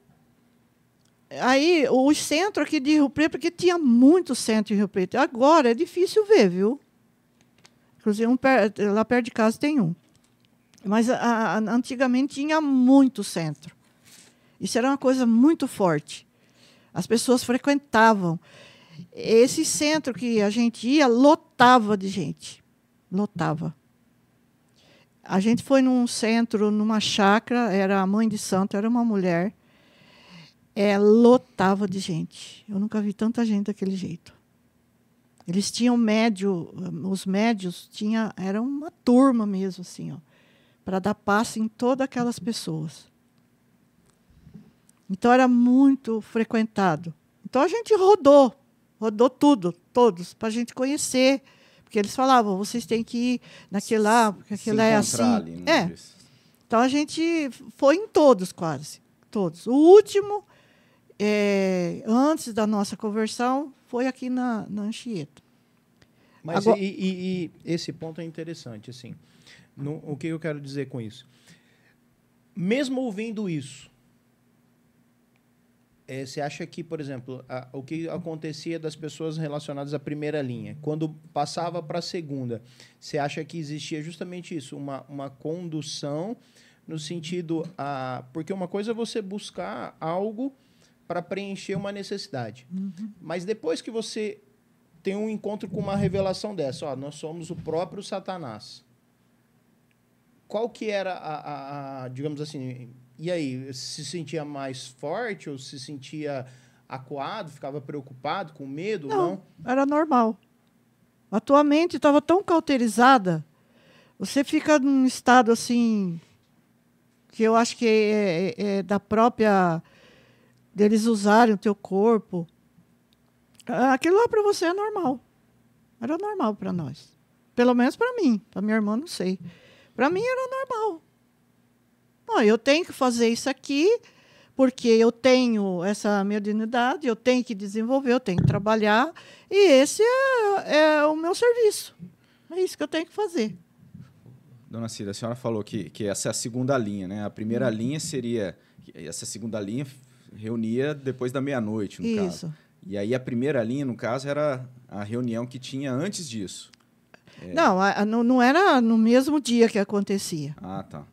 [SPEAKER 4] Aí, os centros aqui de Rio Preto, porque tinha muito centro em Rio Preto. Agora é difícil ver, viu? Inclusive, um per lá perto de casa tem um. Mas a, a, antigamente tinha muito centro. Isso era uma coisa muito forte. As pessoas frequentavam. Esse centro que a gente ia lotava de gente. Lotava. A gente foi num centro, numa chácara, era a mãe de santo, era uma mulher é, lotava de gente. Eu nunca vi tanta gente daquele jeito. Eles tinham médio, os médios tinha, era uma turma mesmo assim, ó, para dar passe em todas aquelas pessoas. Então era muito frequentado. Então a gente rodou, rodou tudo, todos, para a gente conhecer, porque eles falavam, vocês têm que ir naquele lá, porque aquele é assim. Ali, né? é. Então a gente foi em todos quase, todos. O último é, antes da nossa conversão, foi aqui na, na Anchieta. Mas Agora... e,
[SPEAKER 2] e, e, esse ponto é interessante, assim. No, o que eu quero dizer com isso? Mesmo ouvindo isso, é, você acha que, por exemplo, a, o que acontecia das pessoas relacionadas à primeira linha, quando passava para a segunda, você acha que existia justamente isso, uma, uma condução no sentido a. Porque uma coisa é você buscar algo para preencher uma necessidade. Uhum. Mas depois que você tem um encontro com uma revelação dessa, ó, nós somos o próprio Satanás. Qual que era a, a, a digamos assim, e aí, se sentia mais forte ou se sentia acuado, ficava preocupado, com medo? Não, não?
[SPEAKER 4] era normal. A tua mente estava tão cauterizada, você fica num estado assim, que eu acho que é, é, é da própria deles usarem o teu corpo. Ah, aquilo lá para você é normal. Era normal para nós. Pelo menos para mim. Para minha irmã, não sei. Para mim era normal. Não, eu tenho que fazer isso aqui porque eu tenho essa minha dignidade, eu tenho que desenvolver, eu tenho que trabalhar, e esse é, é, o meu serviço. É isso que eu tenho que fazer.
[SPEAKER 1] Dona Cida, a senhora falou que, que essa é a segunda linha, né? A primeira uhum. linha seria. Essa segunda linha reunia depois da meia-noite, no Isso. caso. E aí a primeira linha, no caso, era a reunião que tinha antes disso. É. Não,
[SPEAKER 4] a, a, não, não era no mesmo dia que acontecia. Ah, tá.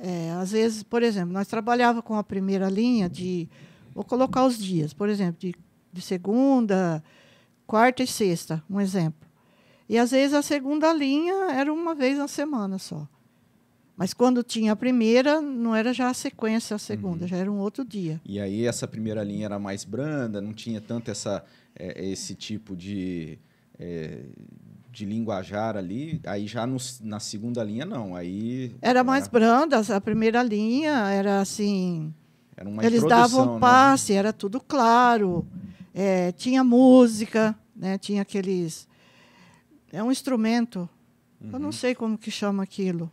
[SPEAKER 4] É, é, às vezes, por exemplo, nós trabalhava com a primeira linha de. Vou colocar os dias, por exemplo, de, de segunda, quarta e sexta, um exemplo. E às vezes a segunda linha era uma vez na semana só. Mas quando tinha a primeira, não era já a sequência a segunda, uhum. já era um outro dia.
[SPEAKER 1] E aí essa primeira linha era mais branda, não tinha tanto essa, é, esse tipo de, é, de linguajar ali. Aí já no, na segunda linha, não. Aí era, era... mais
[SPEAKER 4] branda, a primeira linha era assim. Era uma Eles davam né? passe, né? era tudo claro. É, tinha música, né? tinha aqueles. É um instrumento. Uhum. Eu não uhum. sei como que chama aquilo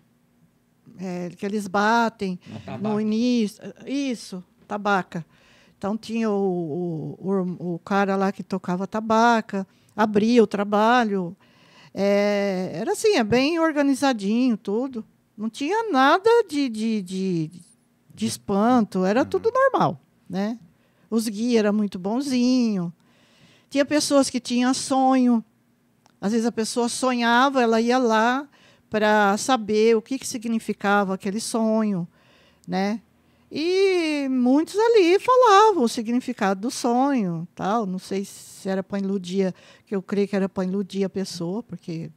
[SPEAKER 4] é, que eles batem no início. Isso, tabaca. Então tinha o, o, o, cara lá que tocava tabaca, abria o trabalho. É, era assim, é bem organizadinho tudo. Não tinha nada de, de, de, de espanto, era uhum. tudo normal. Né? Os guias eram muito bonzinhos. Tinha pessoas que tinham sonho. Às vezes a pessoa sonhava, ela ia lá, para saber o que, que significava aquele sonho, né? E muitos ali falavam o significado do sonho, tal. Não sei se era para iludir, que eu creio que era para iludir a pessoa, porque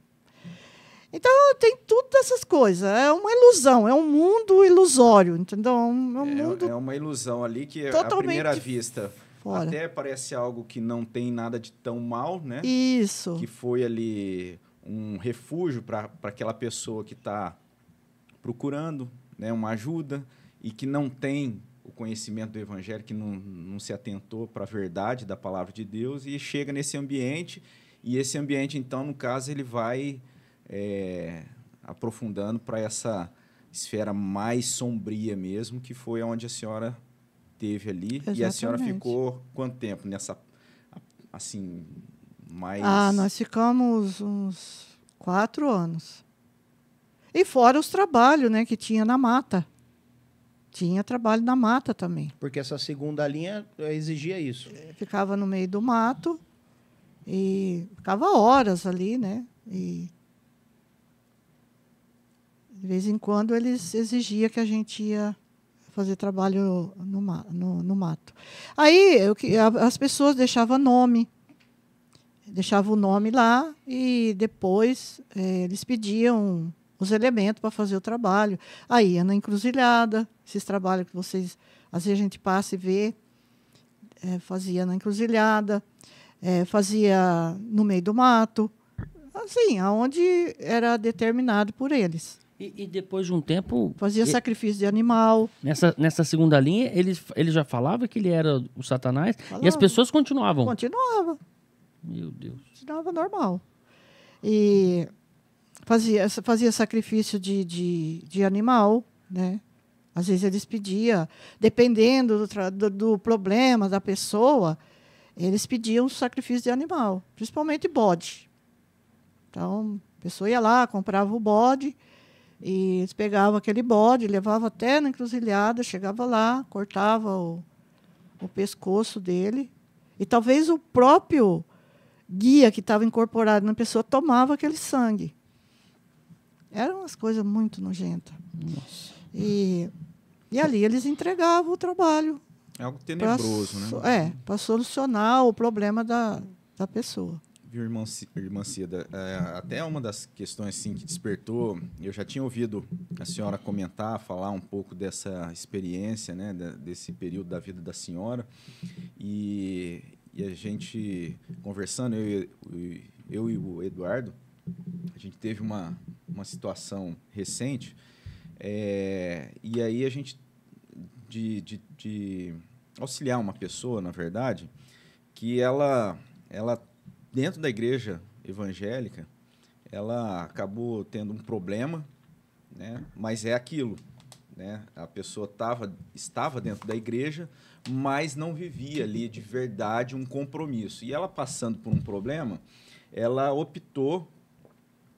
[SPEAKER 4] então tem tudo essas coisas. É uma ilusão, é um mundo ilusório, entendeu? É um, é, é, é mundo
[SPEAKER 1] é uma ilusão ali que à é primeira vista fora. até parece algo que não tem nada de tão mal, né?
[SPEAKER 4] Isso. Que
[SPEAKER 1] foi ali um refúgio para aquela pessoa que está procurando né, uma ajuda e que não tem o conhecimento do Evangelho, que não, não se atentou para a verdade da palavra de Deus e chega nesse ambiente e esse ambiente, então, no caso, ele vai é, aprofundando para essa esfera mais sombria mesmo, que foi onde a senhora teve ali. Exatamente. E a senhora ficou quanto tempo nessa, assim, mas... Ah, nós
[SPEAKER 4] ficamos uns quatro anos. E fora os trabalhos né, que tinha na mata. Tinha trabalho na mata também.
[SPEAKER 2] Porque essa segunda linha eh, exigia isso. É,
[SPEAKER 4] ficava no meio do mato e ficava horas ali, né? E de vez em quando eles exigiam que a gente ia fazer trabalho no, no, no mato. Aí eu, as pessoas deixavam nome deixava o nome lá e depois é, eles pediam os elementos para fazer o trabalho. Aí ia na encruzilhada, esses trabalhos que vocês, às vezes a gente passa e vê, é, fazia na encruzilhada, é, fazia no meio do mato, assim, aonde era determinado por eles.
[SPEAKER 3] E, e depois de um tempo. Fazia e,
[SPEAKER 4] sacrifício de animal.
[SPEAKER 3] Nessa, nessa segunda linha, ele, ele já falava que ele era o Satanás falava. e as pessoas continuavam.
[SPEAKER 4] Continuava. Meu Deus. Tirava normal. E fazia, fazia sacrifício de, de, de animal, né? Às vezes eles pediam, dependendo do, do, do, problema da pessoa, eles pediam sacrifício de animal, principalmente bode. Então, a pessoa ia lá, comprava o bode, e eles pegavam aquele bode, levava até na encruzilhada, chegava lá, cortava o, o pescoço dele. E talvez o próprio guia que estava incorporado na pessoa tomava aquele sangue. Eram umas coisas muito nojentas. Nossa. E, e ali eles entregavam o trabalho. É algo tenebroso, né? É, pra, né? É, para solucionar o problema da, da pessoa.
[SPEAKER 1] Viu, irmã, irmã Cida, é, até uma das questões assim, que despertou, eu já tinha ouvido a senhora comentar, falar um pouco dessa experiência, né, desse período da vida da senhora, e e a gente, conversando, eu, eu, eu e o Eduardo, a gente teve uma, uma situação recente. É, e aí a gente, de, de, de auxiliar uma pessoa, na verdade, que ela, ela dentro da igreja evangélica, ela acabou tendo um problema, né? Mas é aquilo, né? A pessoa tava, estava dentro da igreja, mas não vivia ali de verdade um compromisso. E ela passando por um problema, ela optou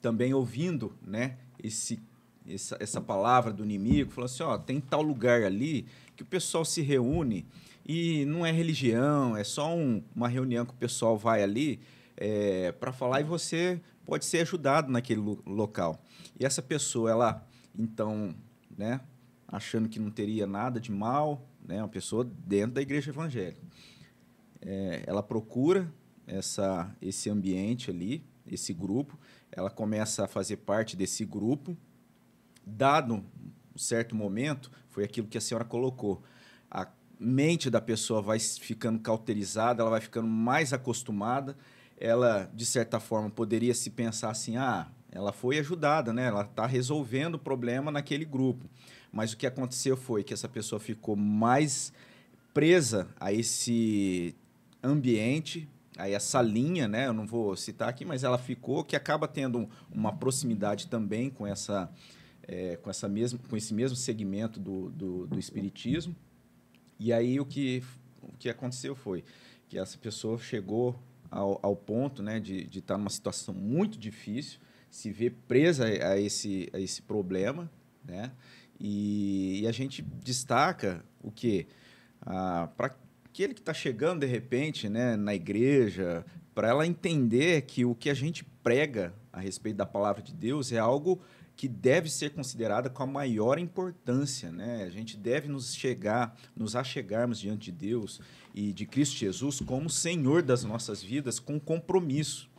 [SPEAKER 1] também ouvindo, né, esse essa, essa palavra do inimigo, falou assim, ó, tem tal lugar ali que o pessoal se reúne e não é religião, é só um, uma reunião que o pessoal vai ali é, para falar e você pode ser ajudado naquele lo local. E essa pessoa, ela, então, né, achando que não teria nada de mal, né, uma pessoa dentro da igreja evangélica. É, ela procura essa, esse ambiente ali, esse grupo, ela começa a fazer parte desse grupo. Dado um certo momento, foi aquilo que a senhora colocou, a mente da pessoa vai ficando cauterizada, ela vai ficando mais acostumada, ela, de certa forma, poderia se pensar assim, ah, ela foi ajudada, né? ela está resolvendo o problema naquele grupo. Mas o que aconteceu foi que essa pessoa ficou mais presa a esse ambiente, a essa linha, né? Eu não vou citar aqui, mas ela ficou que acaba tendo uma proximidade também com essa é, com essa mesmo com esse mesmo segmento do, do, do espiritismo. E aí o que o que aconteceu foi que essa pessoa chegou ao, ao ponto, né, de, de estar numa situação muito difícil, se vê presa a esse a esse problema, né? E, e a gente destaca o quê? Ah, Para aquele que está chegando de repente né, na igreja, para ela entender que o que a gente prega a respeito da palavra de Deus é algo que deve ser considerada com a maior importância, né? A gente deve nos chegar, nos achegarmos diante de Deus e de Cristo Jesus como Senhor das nossas vidas com compromisso.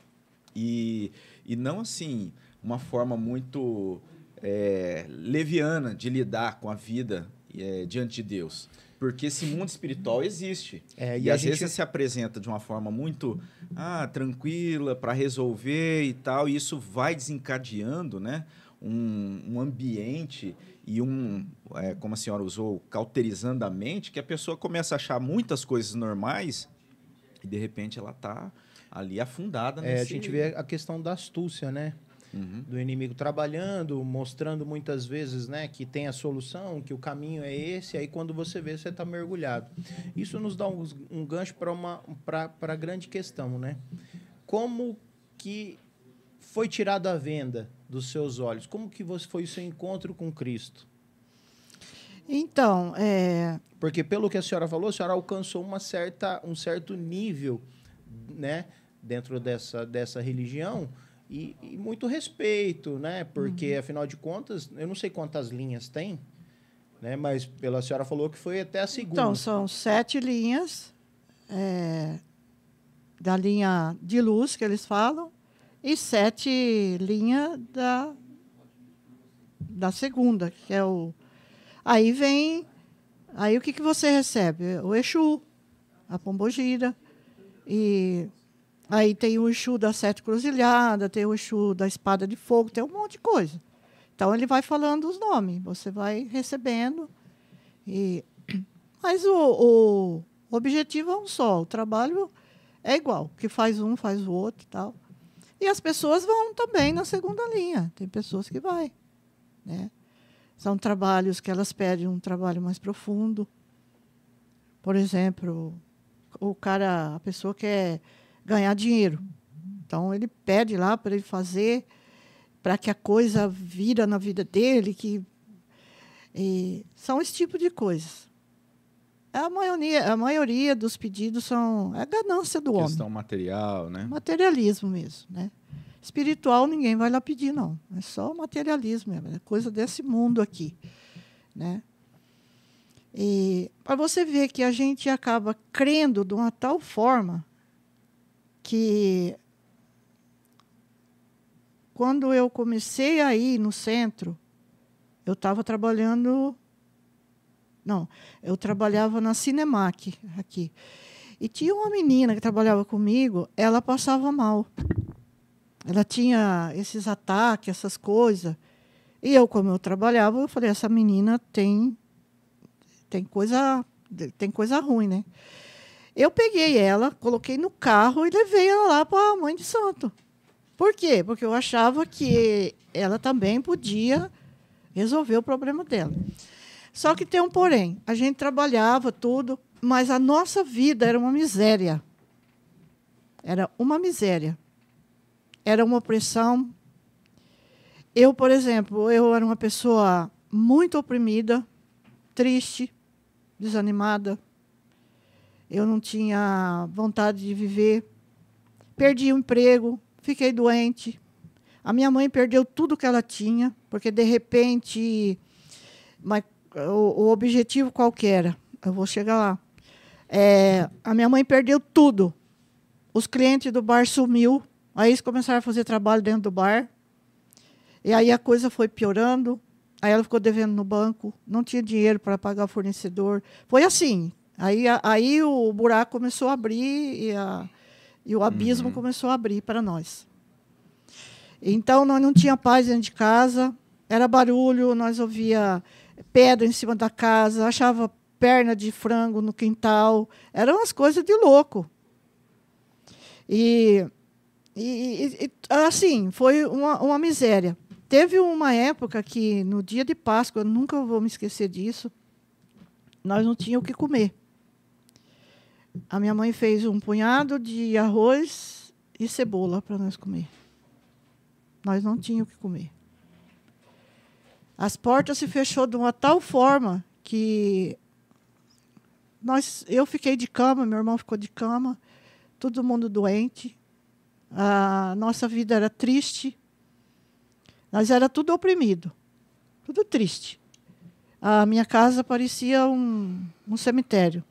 [SPEAKER 1] E, e não assim, uma forma muito é, leviana de lidar com a vida é, diante de Deus. Porque esse mundo espiritual existe. É, e, e às gente... vezes se apresenta de uma forma muito ah, tranquila para resolver e tal, e isso vai desencadeando né, um, um ambiente e um, é, como a senhora usou, cauterizando a mente, que a pessoa começa a achar muitas coisas normais e de repente ela está ali afundada. É, a gente vê
[SPEAKER 2] a questão da astúcia, né? uhum. do inimigo trabalhando, mostrando muitas vezes né, que tem a solução, que o caminho é esse, aí quando você vê, você está mergulhado. Isso nos dá um, um gancho para a grande questão, né? Como que foi tirada a venda dos seus olhos? Como que foi o seu encontro com Cristo?
[SPEAKER 4] Então, é...
[SPEAKER 2] Porque pelo que a senhora falou, a senhora alcançou uma certa, um certo nível, né? Dentro dessa, dessa religião, e, e, muito respeito, né? Porque, uhum. afinal de contas, eu não sei quantas linhas tem, né? Mas pela senhora falou que foi até a
[SPEAKER 4] segunda. Então, são sete linhas é, da linha de luz que eles falam e sete linhas da, da segunda, que é o... Aí vem... Aí o que, que você recebe? O Exu, a Pombogira e Aí tem o Exu da Sete Cruzilhada, tem o Exu da Espada de Fogo, tem um monte de coisa. Então ele vai falando os nomes, você vai recebendo. E (clears throat) mas o, o objetivo é um só, o trabalho é igual, que faz um faz o outro, tal. E as pessoas vão também na segunda linha, tem pessoas que vai, né? São trabalhos que elas pedem um trabalho mais profundo. Por exemplo, o cara, a pessoa quer ganhar dinheiro. Então ele pede lá para ele fazer, para que a coisa vira na vida dele, que e são esse tipo de coisas. A maioria, a maioria dos pedidos são a é ganância do questão homem. Questão material, né? Materialismo mesmo, né? Espiritual ninguém vai lá pedir não, é só materialismo mesmo, é coisa desse mundo aqui, né? E para você ver que a gente acaba crendo de uma tal forma que quando eu comecei a ir no centro, eu estava trabalhando. Não, eu trabalhava na Cinemac aqui. E tinha uma menina que trabalhava comigo, ela passava mal. Ela tinha esses ataques, essas coisas. E eu, como eu trabalhava, eu falei, essa menina tem tem coisa tem coisa ruim, né? Eu peguei ela, coloquei no carro e levei ela lá para a mãe de santo. Por quê? Porque eu achava que ela também podia resolver o problema dela. Só que tem um porém. A gente trabalhava tudo, mas a nossa vida era uma miséria. Era uma miséria. Era uma opressão. Eu, por exemplo, eu era uma pessoa muito oprimida, triste, desanimada eu não tinha vontade de viver. Perdi o emprego, fiquei doente. A minha mãe perdeu tudo que ela tinha, porque de repente mas, o, o, objetivo qual era? Eu vou chegar lá. É, a minha mãe perdeu tudo. Os clientes do bar sumiu. Aí eles começaram a fazer trabalho dentro do bar. E aí a coisa foi piorando. Aí ela ficou devendo no banco, não tinha dinheiro para pagar o fornecedor. Foi assim, Aí, a, aí o buraco começou a abrir e, a, e o abismo uhum. começou a abrir para nós. Então, nós não tinha paz dentro de casa, era barulho, nós ouvia pedra em cima da casa, achava perna de frango no quintal, eram as coisas de louco. E, e, e assim, foi uma, uma miséria. Teve uma época que, no dia de Páscoa, eu nunca vou me esquecer disso, nós não tínhamos o que comer. A minha mãe fez um punhado de arroz e cebola para nós comer. Nós não tínhamos o que comer. As portas se fechou de uma tal forma que nós, eu fiquei de cama, meu irmão ficou de cama, todo mundo doente. A nossa vida era triste. Nós era tudo oprimido, tudo triste. A minha casa parecia um, um cemitério.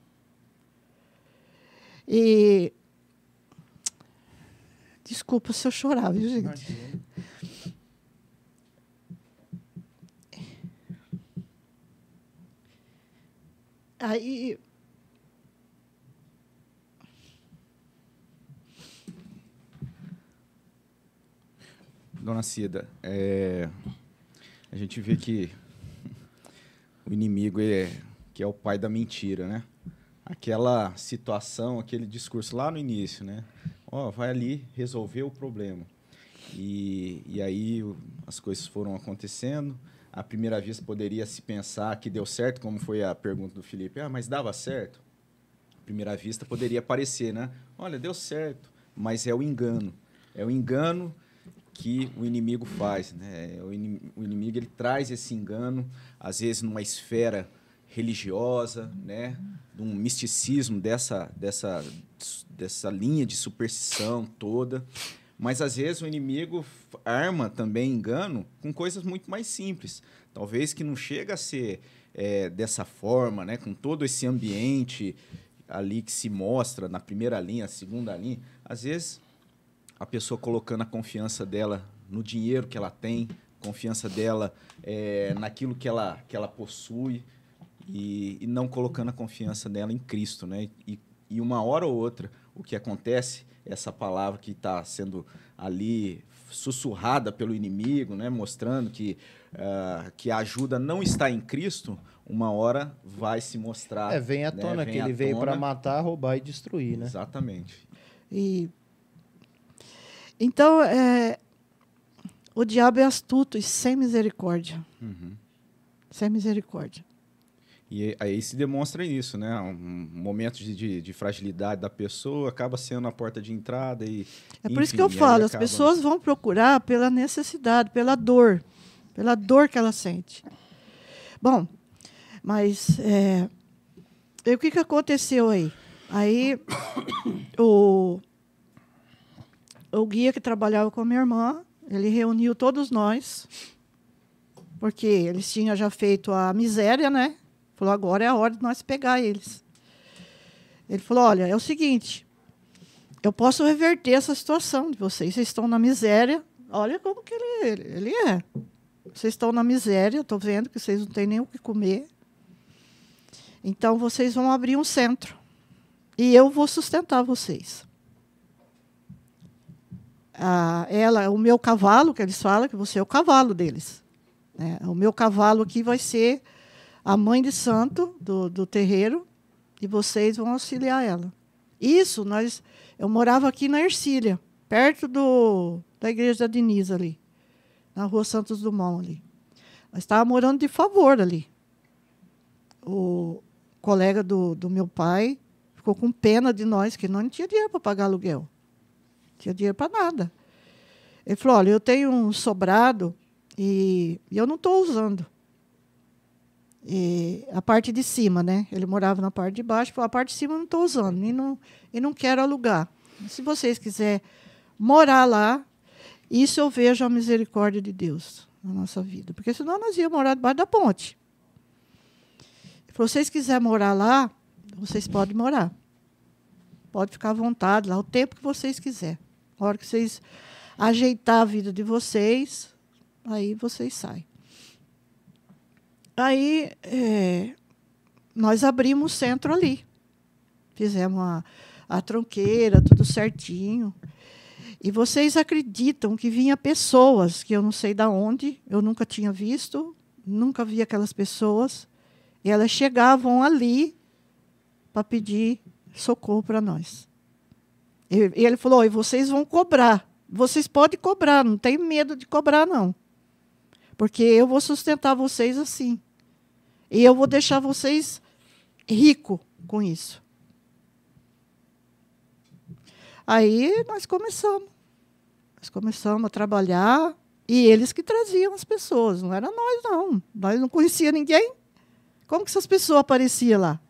[SPEAKER 4] E. Desculpa se eu chorar, viu, gente? Aí.
[SPEAKER 1] Dona Cida, é, a gente vê que o inimigo é que é o pai da mentira, né? aquela situação, aquele discurso lá no início, né? Ó, oh, vai ali resolver o problema. E, e aí as coisas foram acontecendo. À primeira vista poderia se pensar que deu certo, como foi a pergunta do Felipe. Ah, mas dava certo? À primeira vista poderia parecer, né? Olha, deu certo, mas é o engano. É o engano que o inimigo faz, né? É o, inimigo ele traz esse engano às vezes numa esfera religiosa, né? de um misticismo dessa, dessa, dessa linha de superstição toda. Mas às vezes o inimigo arma também engano com coisas muito mais simples. Talvez que não chega a ser é, dessa forma, né? com todo esse ambiente ali que se mostra na primeira linha, segunda linha. Às vezes a pessoa colocando a confiança dela no dinheiro que ela tem, confiança dela é, naquilo que ela, que ela possui, e, e não colocando a confiança dela em Cristo, né? E, e uma hora ou outra, o que acontece, essa palavra que está sendo ali sussurrada pelo inimigo, né? mostrando que, uh, que a ajuda não está em Cristo, uma hora vai se mostrar.
[SPEAKER 2] É, vem à né? tona vem que ele tona. veio para matar, roubar e destruir. Né? Exatamente.
[SPEAKER 4] E... Então, é... o diabo é astuto e sem misericórdia. Uhum. Sem misericórdia.
[SPEAKER 1] E aí se demonstra nisso, né? Um momento de, de, de, fragilidade da pessoa acaba sendo a porta de entrada e. É por enfim, isso que eu falo, acaba... as pessoas
[SPEAKER 4] vão procurar pela necessidade, pela dor, pela dor que ela sente. Bom, mas é, o que, que aconteceu aí? Aí (coughs) o, o guia que trabalhava com a minha irmã, ele reuniu todos nós, porque eles tinham já feito a miséria, né? Falou, agora é a hora de nós pegar eles. Ele falou, olha, é o seguinte, eu posso reverter essa situação de vocês. Vocês estão na miséria. Olha como que ele, ele, ele é. Vocês estão na miséria, estou vendo que vocês não têm nem o que comer. Então, vocês vão abrir um centro. E eu vou sustentar vocês. Ah, ela, o meu cavalo, que eles falam que você é o cavalo deles. Né? O meu cavalo aqui vai ser a mãe de santo do, do terreiro e vocês vão auxiliar ela. Isso, nós eu morava aqui na Ercília, perto do, da igreja da Diniz ali, na rua Santos Dumont ali. Nós estávamos morando de favor ali. O colega do, do meu pai ficou com pena de nós, que nós não tinha dinheiro para pagar aluguel. Não tinha dinheiro para nada. Ele falou, olha, eu tenho um sobrado e, e eu não estou usando. E a parte de cima, né? Ele morava na parte de baixo, a parte de cima eu não estou usando e não, e não quero alugar. Se vocês quiserem morar lá, isso eu vejo a misericórdia de Deus na nossa vida. Porque senão nós íamos morar debaixo da ponte. Se vocês quiserem morar lá, vocês podem morar. Pode ficar à vontade lá o tempo que vocês quiserem. A hora que vocês ajeitar a vida de vocês, aí vocês saem. Aí é, nós abrimos o centro ali. Fizemos a, a tronqueira, tudo certinho. E vocês acreditam que vinha pessoas que eu não sei de onde, eu nunca tinha visto, nunca vi aquelas pessoas, e elas chegavam ali para pedir socorro para nós. E, e, ele falou: e vocês vão cobrar, vocês podem cobrar, não tem medo de cobrar, não. Porque eu vou sustentar vocês assim. E eu vou deixar vocês rico com isso. Aí nós começamos. Nós começamos a trabalhar e eles que traziam as pessoas, não era nós não. Nós não conhecia ninguém. Como que essas pessoas apareciam lá?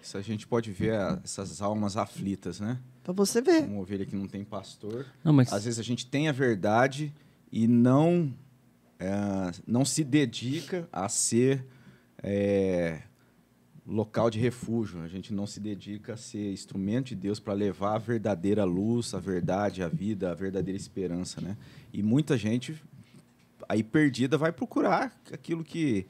[SPEAKER 1] Isso a gente pode ver essas almas aflitas, né?
[SPEAKER 4] Para você ver.
[SPEAKER 1] Uma ovelha que não tem pastor. Não, mas... Às vezes a gente tem a verdade e não é, não se dedica a ser é, local de refúgio. A gente não se dedica a ser instrumento de Deus para levar a verdadeira luz, a verdade, a vida, a verdadeira esperança, né? E muita gente aí perdida vai procurar aquilo que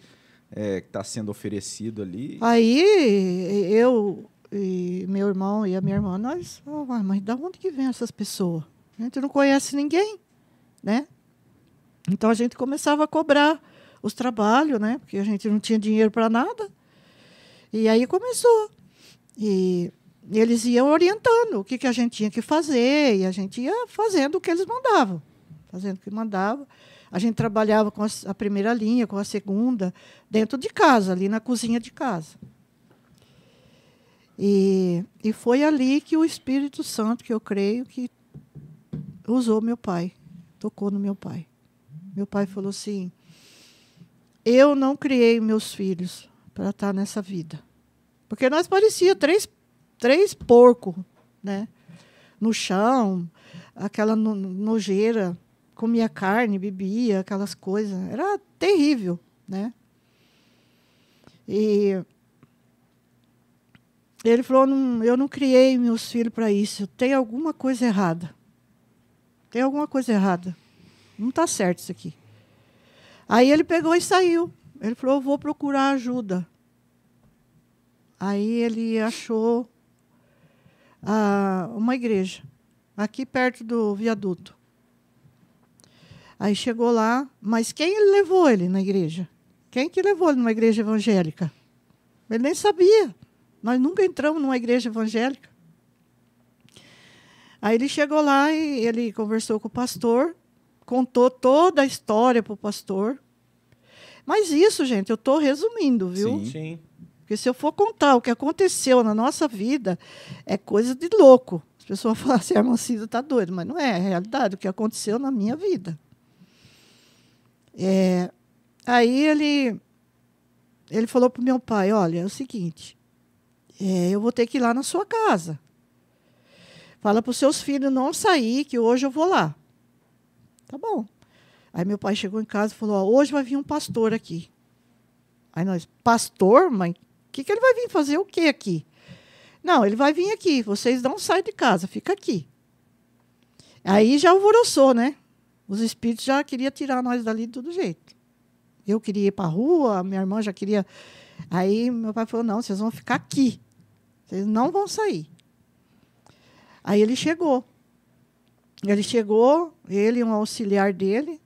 [SPEAKER 1] é, está sendo oferecido ali.
[SPEAKER 4] Aí eu e meu irmão e a minha irmã, nós, oh, mas da onde que vem essas pessoas? A gente não conhece ninguém, né? Então a gente começava a cobrar os trabalhos, né? Porque a gente não tinha dinheiro para nada. E aí começou. E eles iam orientando o que, que a gente tinha que fazer, e a gente ia fazendo o que eles mandavam. Fazendo o que mandavam. A gente trabalhava com a primeira linha, com a segunda, dentro de casa, ali na cozinha de casa. E, e foi ali que o Espírito Santo, que eu creio, que usou meu pai, tocou no meu pai. Meu pai falou assim: eu não criei meus filhos para estar tá nessa vida. Porque nós parecia três, três porcos, né? No chão, aquela nojeira, comia carne, bebia, aquelas coisas. Era terrível, né? E ele falou: não, Eu não criei meus filhos para isso. Tem alguma coisa errada. Tem alguma coisa errada. Não está certo isso aqui. Aí ele pegou e saiu. Ele falou: vou procurar ajuda. Aí ele achou ah, uma igreja, aqui perto do viaduto. Aí chegou lá, mas quem levou ele na igreja? Quem que levou ele numa igreja evangélica? Ele nem sabia. Nós nunca entramos numa igreja evangélica. Aí ele chegou lá e ele conversou com o pastor, contou toda a história para o pastor. Mas isso, gente, eu estou resumindo, viu? Sim. Sim. Porque se eu for contar o que aconteceu na nossa vida, é coisa de louco. As pessoas (laughs) falam assim, Hermancida ah, está doido, mas não é, é a realidade, o que aconteceu na minha vida. É, aí ele, ele falou para o meu pai, olha, é o seguinte, é, eu vou ter que ir lá na sua casa. Fala para os seus filhos não sair, que hoje eu vou lá. Tá bom. Aí meu pai chegou em casa e falou: ó, hoje vai vir um pastor aqui. Aí nós, pastor, mãe, o que, que ele vai vir fazer o quê aqui? Não, ele vai vir aqui, vocês não saem de casa, fica aqui. Aí já alvoroçou, né? Os espíritos já queriam tirar nós dali de todo jeito. Eu queria ir para a rua, minha irmã já queria. Aí meu pai falou: não, vocês vão ficar aqui. Vocês não vão sair. Aí ele chegou. Ele chegou, ele e um auxiliar dele,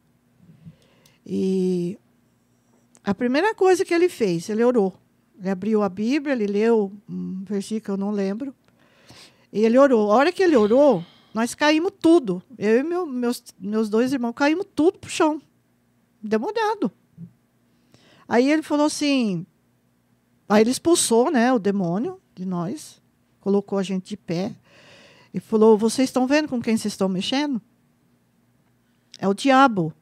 [SPEAKER 4] e a primeira coisa que ele fez, ele orou. Ele abriu a Bíblia, ele leu um versículo, eu não lembro. E ele orou. A hora que ele orou, nós caímos tudo. Eu e meu, meus, meus dois irmãos caímos tudo pro chão. Demorado. Aí ele falou assim. Aí ele expulsou né, o demônio de nós, colocou a gente de pé e falou: Vocês estão vendo com quem vocês estão mexendo? É o diabo.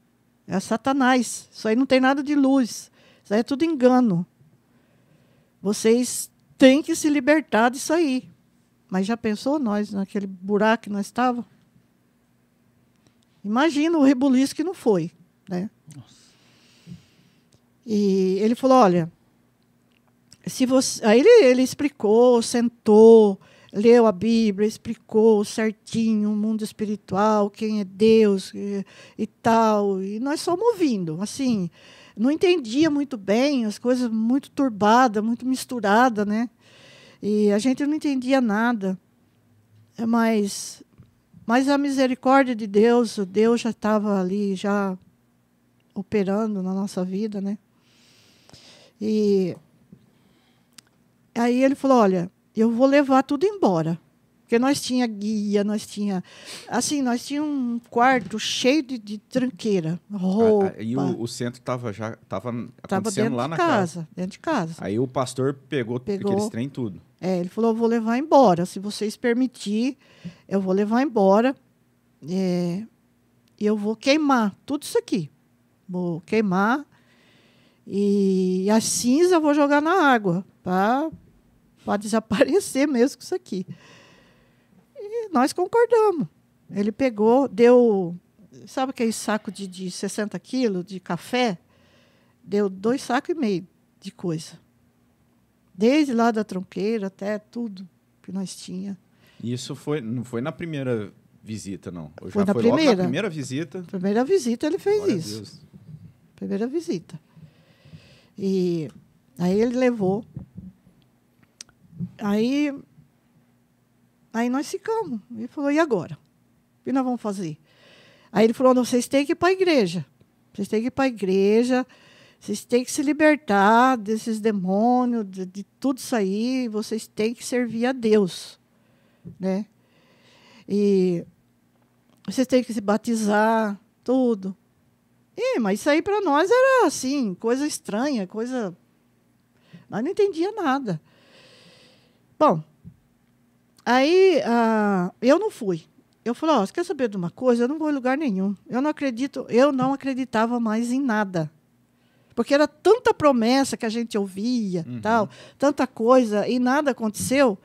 [SPEAKER 4] É Satanás. Isso aí não tem nada de luz. Isso aí é tudo engano. Vocês têm que se libertar disso aí. Mas já pensou nós naquele buraco que nós estávamos? Imagina o rebuliço que não foi. Né? Nossa. E ele falou: olha, se você. Aí ele, ele explicou, sentou, leu a Bíblia, explicou certinho o mundo espiritual, quem é Deus e, e tal. E nós só ouvindo, assim, não entendia muito bem, as coisas muito turbada, muito misturada, né? E a gente não entendia nada. É mas, mas a misericórdia de Deus, Deus já estava ali, já operando na nossa vida, né? E aí ele falou, olha, eu vou levar tudo embora. Porque nós tinha guia, nós tinha assim, nós tinha um quarto cheio de, de tranqueira, roupa. E o,
[SPEAKER 1] o, centro estava já tava tava dentro lá de na casa, casa, dentro de casa. Aí o pastor pegou, pegou aqueles trem tudo.
[SPEAKER 4] É, ele falou: eu "Vou levar embora, se vocês permitir, eu vou levar embora. É, eu vou queimar tudo isso aqui. Vou queimar e a cinza eu vou jogar na água, para Pode desaparecer mesmo com isso aqui. E nós concordamos. Ele pegou, deu. Sabe aquele saco de, de 60 quilos de café? Deu dois sacos e meio de coisa. Desde lá da tronqueira até tudo que nós tinha.
[SPEAKER 1] Isso foi, não foi na primeira visita, não. Ou foi na foi primeira. na primeira visita. Primeira visita ele fez Glória isso.
[SPEAKER 4] Primeira visita. E aí ele levou Aí, aí nós ficamos. Ele falou, e agora? O que nós vamos fazer? Aí ele falou, não, vocês têm que ir para a igreja. Vocês têm que ir para a igreja. Vocês têm que se libertar desses demônios, de, de tudo isso aí. Vocês têm que servir a Deus. Né? E vocês têm que se batizar, tudo. E, mas isso aí para nós era assim, coisa estranha, coisa. Nós não entendia nada. Bom, aí uh, eu não fui. Eu falei, oh, você quer saber de uma coisa? Eu não vou em lugar nenhum. Eu não acredito, eu não acreditava mais em nada. Porque era tanta promessa que a gente ouvia, uhum. tal, tanta coisa, e nada aconteceu.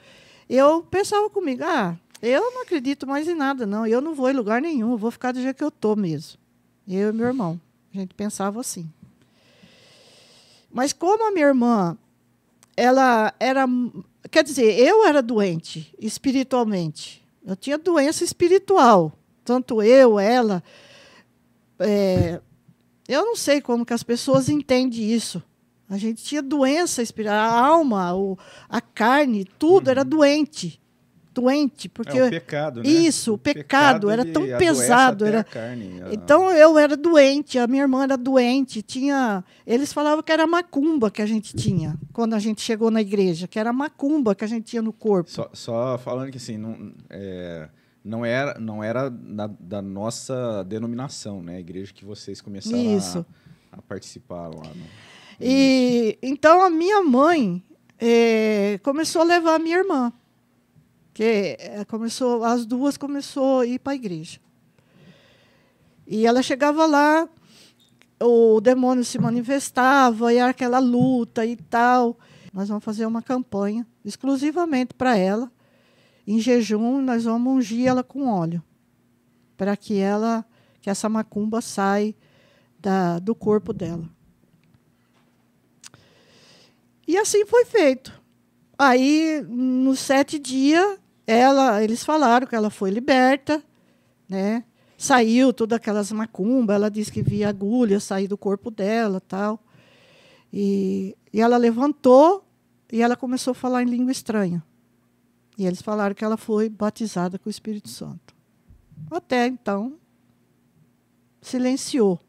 [SPEAKER 4] Eu pensava comigo, ah, eu não acredito mais em nada, não. Eu não vou em lugar nenhum, eu vou ficar do jeito que eu tô mesmo. Eu e meu irmão. A gente pensava assim. Mas como a minha irmã, ela era quer dizer, eu era doente espiritualmente. Eu tinha doença espiritual. Tanto eu, ela. É, eu não sei como que as pessoas entendem isso. A gente tinha doença espiritual, a alma, o, a carne, tudo era uhum. doente doente, porque é, o pecado,
[SPEAKER 1] né? isso, o pecado, pecado
[SPEAKER 4] era tão pesado, era. Carne, né? Então eu era doente, a minha irmã era doente, tinha, eles falavam que era macumba que a gente tinha quando a gente chegou na igreja, que era macumba que a gente tinha no corpo.
[SPEAKER 1] Só, só falando que assim, não, é, não era, não era da nossa denominação, né? A igreja que vocês começaram isso. A, a participar lá. No...
[SPEAKER 4] Né? E então a minha mãe é, começou a levar a minha irmã porque eh, começou as duas começou a ir para a igreja. E ela chegava lá, o demônio se manifestava e era aquela luta e tal. Nós vamos fazer uma campanha exclusivamente para ela. Em jejum, nós vamos ungir ela com óleo, para que ela, que essa macumba saia da, do corpo dela. E assim foi feito. Aí, nos sete dias, ela, eles falaram que ela foi liberta, né? Saiu todas aquelas macumbas, ela disse que via agulha sair do corpo dela, tal. E, e ela levantou e ela começou a falar em língua estranha. E eles falaram que ela foi batizada com o Espírito Santo. Até então, silenciou.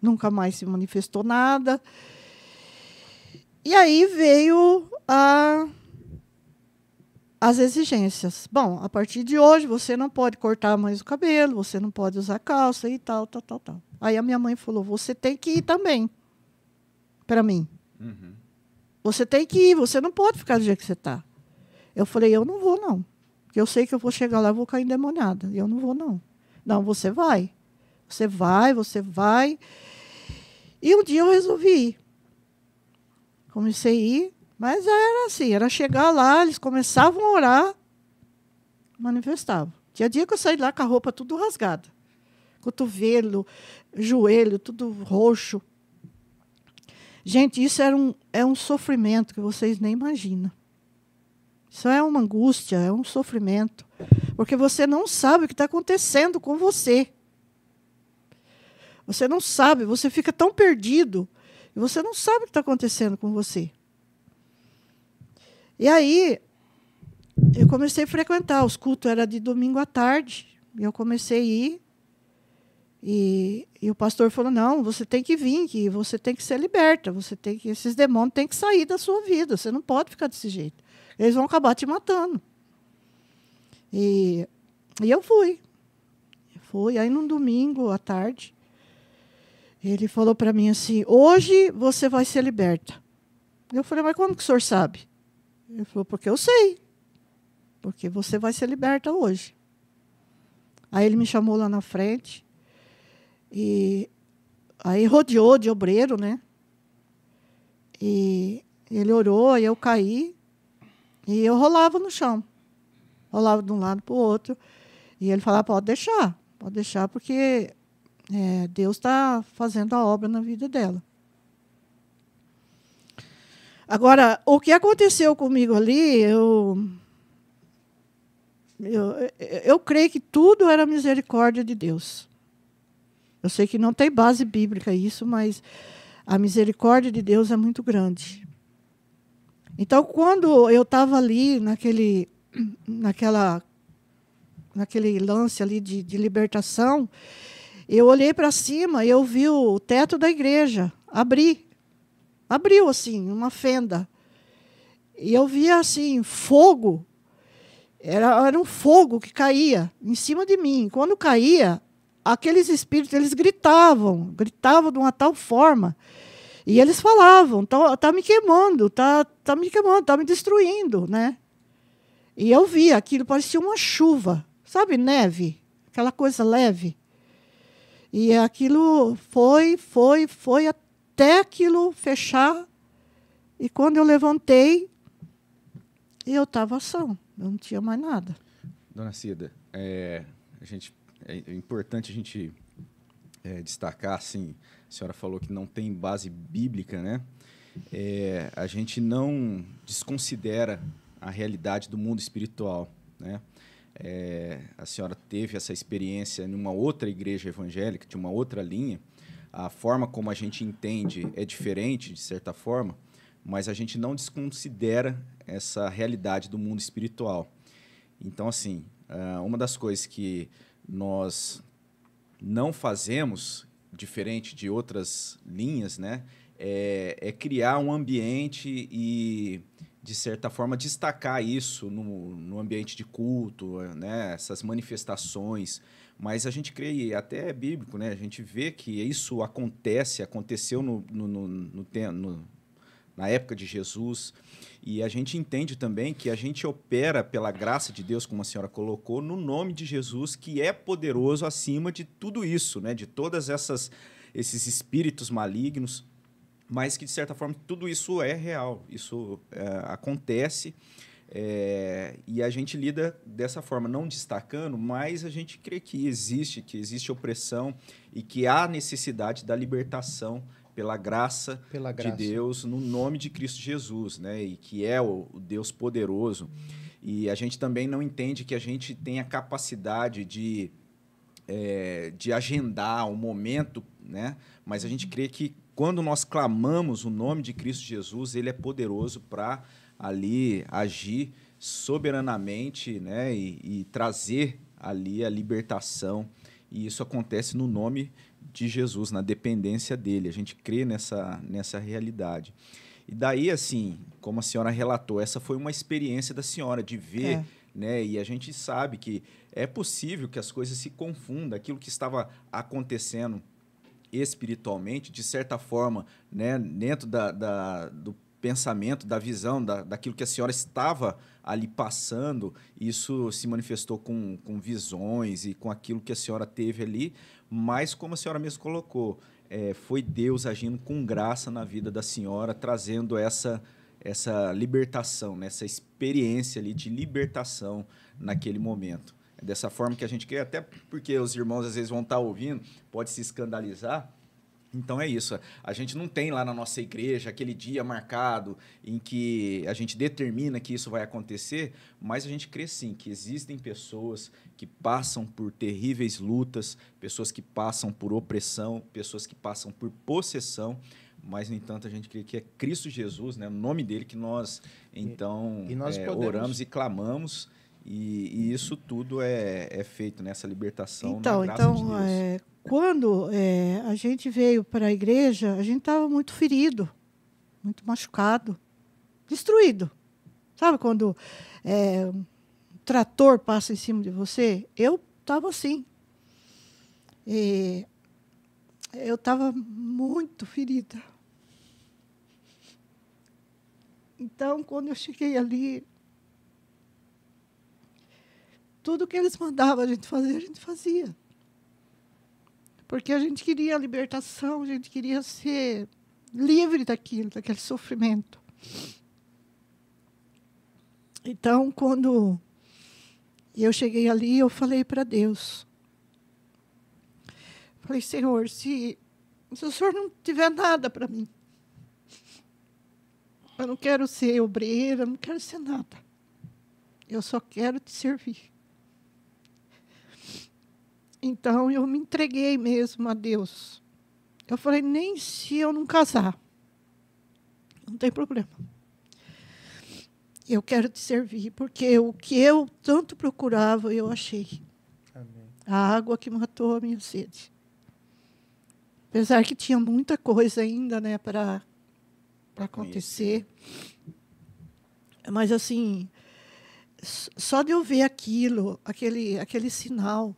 [SPEAKER 4] Nunca mais se manifestou nada. E aí veio a as exigências. Bom, a partir de hoje você não pode cortar mais o cabelo, você não pode usar calça e tal, tal, tal, tal. Aí a minha mãe falou: você tem que ir também para mim. Uhum. Você tem que ir, você não pode ficar do jeito que você está. Eu falei: eu não vou, não. Porque eu sei que eu vou chegar lá e vou cair endemoniada. Eu não vou, não. Não, você vai. Você vai, você vai. E um dia eu resolvi ir. Comecei a ir mas era assim, era chegar lá, eles começavam a orar, manifestavam. Tinha dia que eu saí lá com a roupa tudo rasgada. Cotovelo, joelho, tudo roxo. Gente, isso era um, é um sofrimento que vocês nem imaginam. Isso é uma angústia, é um sofrimento. Porque você não sabe o que está acontecendo com você. Você não sabe, você fica tão perdido. E você não sabe o que está acontecendo com você. E aí eu comecei a frequentar, os cultos era de domingo à tarde, eu comecei a ir. E, e o pastor falou: não, você tem que vir, que você tem que ser liberta, você tem que, esses demônios têm que sair da sua vida, você não pode ficar desse jeito. Eles vão acabar te matando. E, e eu fui. Fui. Aí, num domingo à tarde, ele falou para mim assim: hoje você vai ser liberta. Eu falei: mas como que o senhor sabe? Ele falou, porque eu sei. Porque você vai ser liberta hoje. Aí ele me chamou lá na frente. E aí rodeou de obreiro, né? E ele orou, e eu caí. E eu rolava no chão. Rolava de um lado para o outro. E ele falava, pode deixar, pode deixar, porque é, Deus está fazendo a obra na vida dela. Agora, o que aconteceu comigo ali, eu, eu, eu creio que tudo era misericórdia de Deus. Eu sei que não tem base bíblica isso, mas a misericórdia de Deus é muito grande. Então, quando eu estava ali naquele, naquela, naquele lance ali de, de libertação, eu olhei para cima e eu vi o teto da igreja abrir. Abriu assim, uma fenda. E eu via assim, fogo. Era, era um fogo que caía em cima de mim. Quando caía, aqueles espíritos, eles gritavam, gritavam de uma tal forma. E eles falavam, tá, tá me queimando, tá, tá me queimando, tá me destruindo, né? E eu via aquilo, parecia uma chuva, sabe, neve, aquela coisa leve. E aquilo foi, foi, foi até até aquilo fechar. E quando eu levantei, eu estava são, eu não tinha mais nada.
[SPEAKER 1] Dona Cida, é, a gente, é importante a gente é, destacar, assim, a senhora falou que não tem base bíblica, né? É, a gente não desconsidera a realidade do mundo espiritual, né? É, a senhora teve essa experiência em uma outra igreja evangélica, de uma outra linha, a forma como a gente entende é diferente, de certa forma, mas a gente não desconsidera essa realidade do mundo espiritual. Então, assim, ah, uma das coisas que nós não fazemos, diferente de outras linhas, né, é, é criar um ambiente e, de certa forma, destacar isso no, no ambiente de culto, né, essas manifestações mas a gente crê, e até é bíblico, né? a gente vê que isso acontece, aconteceu no, no, no, no, no na época de Jesus. E a gente entende também que a gente opera pela graça de Deus, como a senhora colocou, no nome de Jesus, que é poderoso acima de tudo isso, né? de todas essas esses espíritos malignos, mas que de certa forma tudo isso é real, isso é, acontece é, e a gente lida dessa forma, não destacando, mas a gente crê que existe, que existe opressão e que há necessidade da libertação pela graça, pela graça. de Deus no nome de Cristo Jesus, né? E que é o, o Deus poderoso. E a gente também não entende que a gente tem a capacidade de, é, de agendar o um momento, né? Mas a gente crê que quando nós clamamos o nome de Cristo Jesus, ele é poderoso para ali agir soberanamente né, e, e, trazer ali a libertação. E isso acontece no nome de Jesus, na dependência dele. A gente crê nessa, nessa realidade. E daí, assim, como a senhora relatou, essa foi uma experiência da senhora de ver. É. Né? E a gente sabe que é possível que as coisas se confundam, aquilo que estava acontecendo espiritualmente, de certa forma, né, dentro da, da do pensamento, da visão, da, daquilo que a senhora estava ali passando, isso se manifestou com, com visões e com aquilo que a senhora teve ali, mas como a senhora mesmo colocou, é, foi Deus agindo com graça na vida da senhora, trazendo essa essa libertação, né? essa experiência ali de libertação naquele momento. É dessa forma que a gente quer, até porque os irmãos às vezes vão estar tá ouvindo, pode se escandalizar, então é isso. A gente não tem lá na nossa igreja aquele dia marcado em que a gente determina que isso vai acontecer, mas a gente crê sim que existem pessoas que passam por terríveis lutas, pessoas que passam por opressão, pessoas que passam por possessão, mas no entanto a gente crê que é Cristo Jesus, né, o nome dele que nós então e, e nós é, podemos... oramos e clamamos. E, e, isso tudo é, é feito nessa né? libertação. Então, então
[SPEAKER 4] de é, quando é, a gente veio para a igreja, a gente estava muito ferido, muito machucado, destruído. Sabe quando é, um trator passa em cima de você? Eu estava assim. E eu estava muito ferida. Então, quando eu cheguei ali, tudo que eles mandavam a gente fazer, a gente fazia. Porque a gente queria a libertação, a gente queria ser livre daquilo, daquele sofrimento. Então, quando eu cheguei ali, eu falei para Deus. Falei, Senhor, se, se o Senhor não tiver nada para mim, eu não quero ser obreira, não quero ser nada. Eu só quero te servir. Então eu me entreguei mesmo a Deus. Eu falei, nem se eu não casar, não tem problema. Eu quero te servir, porque o que eu tanto procurava, eu achei. Amém. A água que matou a minha sede. Apesar que tinha muita coisa ainda né, para acontecer. Mas, assim, só de eu ver aquilo, aquele, aquele sinal,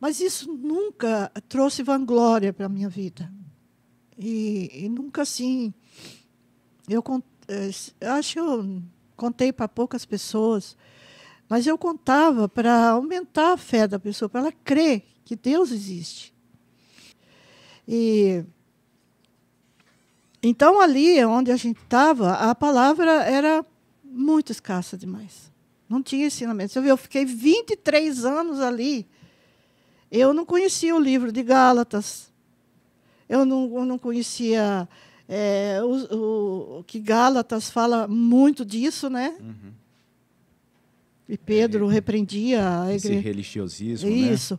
[SPEAKER 4] mas isso nunca trouxe vanglória para a minha vida. E, e nunca assim. Eu eh, acho que eu contei para poucas pessoas, mas eu contava para aumentar a fé da pessoa, para ela crer que Deus existe. E então ali onde a gente estava, a palavra era muito escassa demais. Não tinha ensinamento. Eu fiquei 23 anos ali eu não conhecia o livro de Gálatas. Eu não, eu não conhecia é, o, o, que Gálatas fala muito disso, né? Uhum. E Pedro é, repreendia a igreja. Esse
[SPEAKER 1] religiosismo, né? Isso.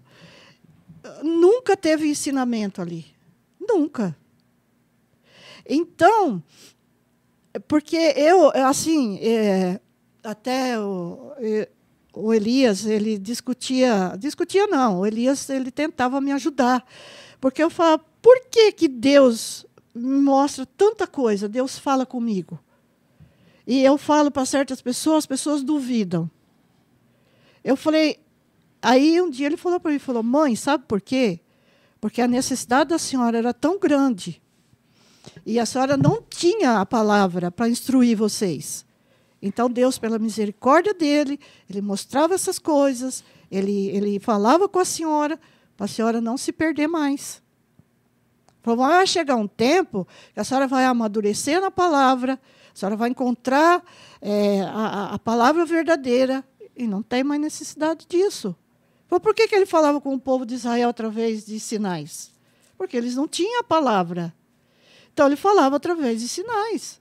[SPEAKER 4] Né? Nunca teve ensinamento ali. Nunca. Então, porque eu, assim, é, até eu, o Elias, ele discutia, discutia não, o Elias ele tentava me ajudar, porque eu falava, por que, que Deus me mostra tanta coisa, Deus fala comigo? E eu falo para certas pessoas, as pessoas duvidam. Eu falei, aí um dia ele falou para mim, falou, mãe, sabe por quê? Porque a necessidade da senhora era tão grande e a senhora não tinha a palavra para instruir vocês. Então, Deus, pela misericórdia dele, ele mostrava essas coisas, ele, ele falava com a senhora, para a senhora não se perder mais. Falou, vai ah, chegar um tempo que a senhora vai amadurecer na palavra, a senhora vai encontrar é, a, a palavra verdadeira, e não tem mais necessidade disso. Falou, por que, que ele falava com o povo de Israel através de sinais? Porque eles não tinham a palavra. Então, ele falava através de sinais.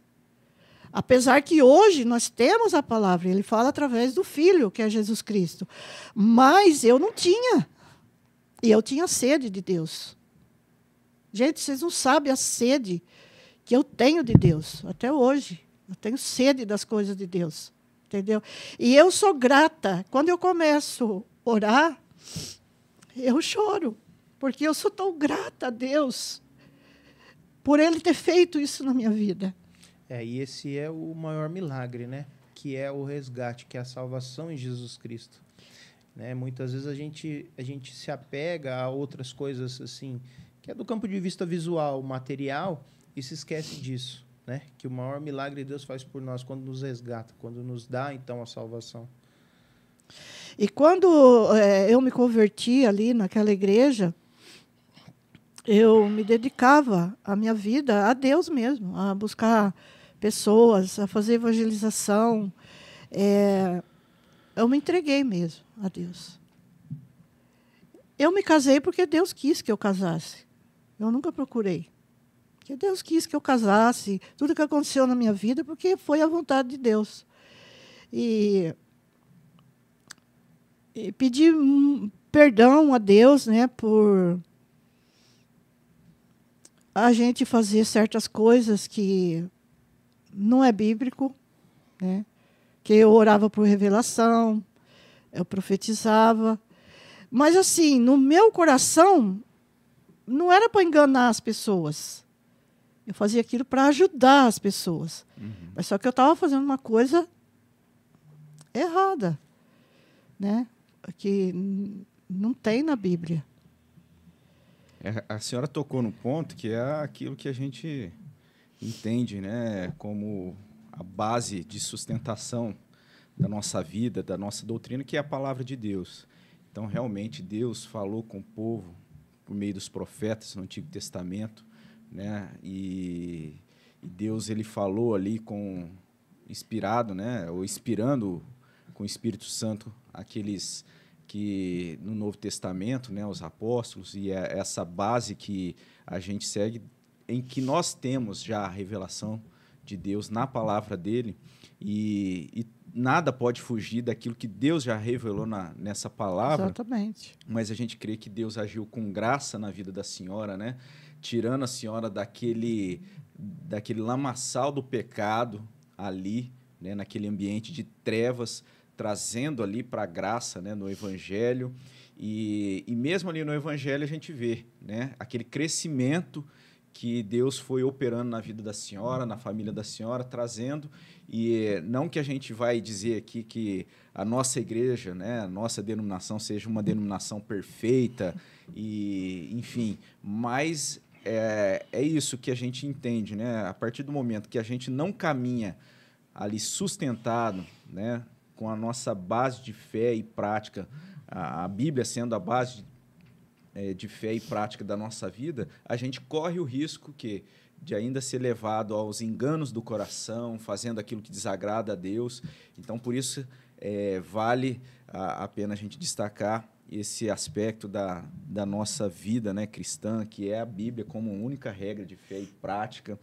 [SPEAKER 4] Apesar que hoje nós temos a palavra, ele fala através do Filho, que é Jesus Cristo. Mas eu não tinha. E eu tinha sede de Deus. Gente, vocês não sabem a sede que eu tenho de Deus, até hoje. Eu tenho sede das coisas de Deus. Entendeu? E eu sou grata. Quando eu começo a orar, eu choro, porque eu sou tão grata a Deus por Ele ter feito isso na minha vida.
[SPEAKER 2] É, e esse é o maior milagre, né? Que é o resgate, que é a salvação em Jesus Cristo. Né? Muitas vezes a gente, a gente se apega a outras coisas assim, que é do campo de vista visual, material, e se esquece disso, né? Que o maior milagre Deus faz por nós quando nos resgata, quando nos dá então a salvação.
[SPEAKER 4] E quando é, eu me converti ali naquela igreja, eu me dedicava a minha vida a Deus mesmo, a buscar pessoas, a fazer evangelização. É, eu me entreguei mesmo a Deus. Eu me casei porque Deus quis que eu casasse. Eu nunca procurei. Porque Deus quis que eu casasse. Tudo que aconteceu na minha vida porque foi a vontade de Deus. E, e pedi perdão a Deus, né, por a gente fazer certas coisas que não é bíblico, né? que eu orava por revelação, eu profetizava. Mas, assim, no meu coração, não era para enganar as pessoas. Eu fazia aquilo para ajudar as pessoas. Uhum. Mas só que eu estava fazendo uma coisa errada, né? que não tem na Bíblia.
[SPEAKER 1] É, a senhora tocou no ponto que é aquilo que a gente entende né, como a base de sustentação da nossa vida, da nossa doutrina, que é a palavra de Deus. Então, realmente, Deus falou com o povo por meio dos profetas no Antigo Testamento, né? E, e Deus ele falou ali com inspirado, né? Ou inspirando com o Espírito Santo aqueles que no Novo Testamento, né, os apóstolos e é essa base que a gente segue em que nós temos já a revelação de Deus na palavra dele e, e nada pode fugir daquilo que Deus já revelou na, nessa palavra.
[SPEAKER 4] Exatamente.
[SPEAKER 1] Mas a gente crê que Deus agiu com graça na vida da senhora, né? Tirando a senhora daquele, daquele lamaçal do pecado ali, né? naquele ambiente de trevas, trazendo ali para a graça né? no Evangelho. E, e mesmo ali no Evangelho a gente vê né? aquele crescimento que Deus foi operando na vida da senhora, na família da senhora, trazendo e eh, não que a gente vai dizer aqui que a nossa igreja, né, a nossa denominação seja uma denominação perfeita e, enfim, mas é, é isso que a gente entende, né? A partir do momento que a gente não caminha ali sustentado, né, com a nossa base de fé e prática, a, a Bíblia sendo a base de é, de fé e prática da nossa vida, a gente corre o risco que de ainda ser levado aos enganos do coração, fazendo aquilo que desagrada a Deus. Então, por isso, é, vale a, a, pena a gente destacar esse aspecto da, da nossa vida né, cristã, que é a Bíblia como única regra de fé e prática.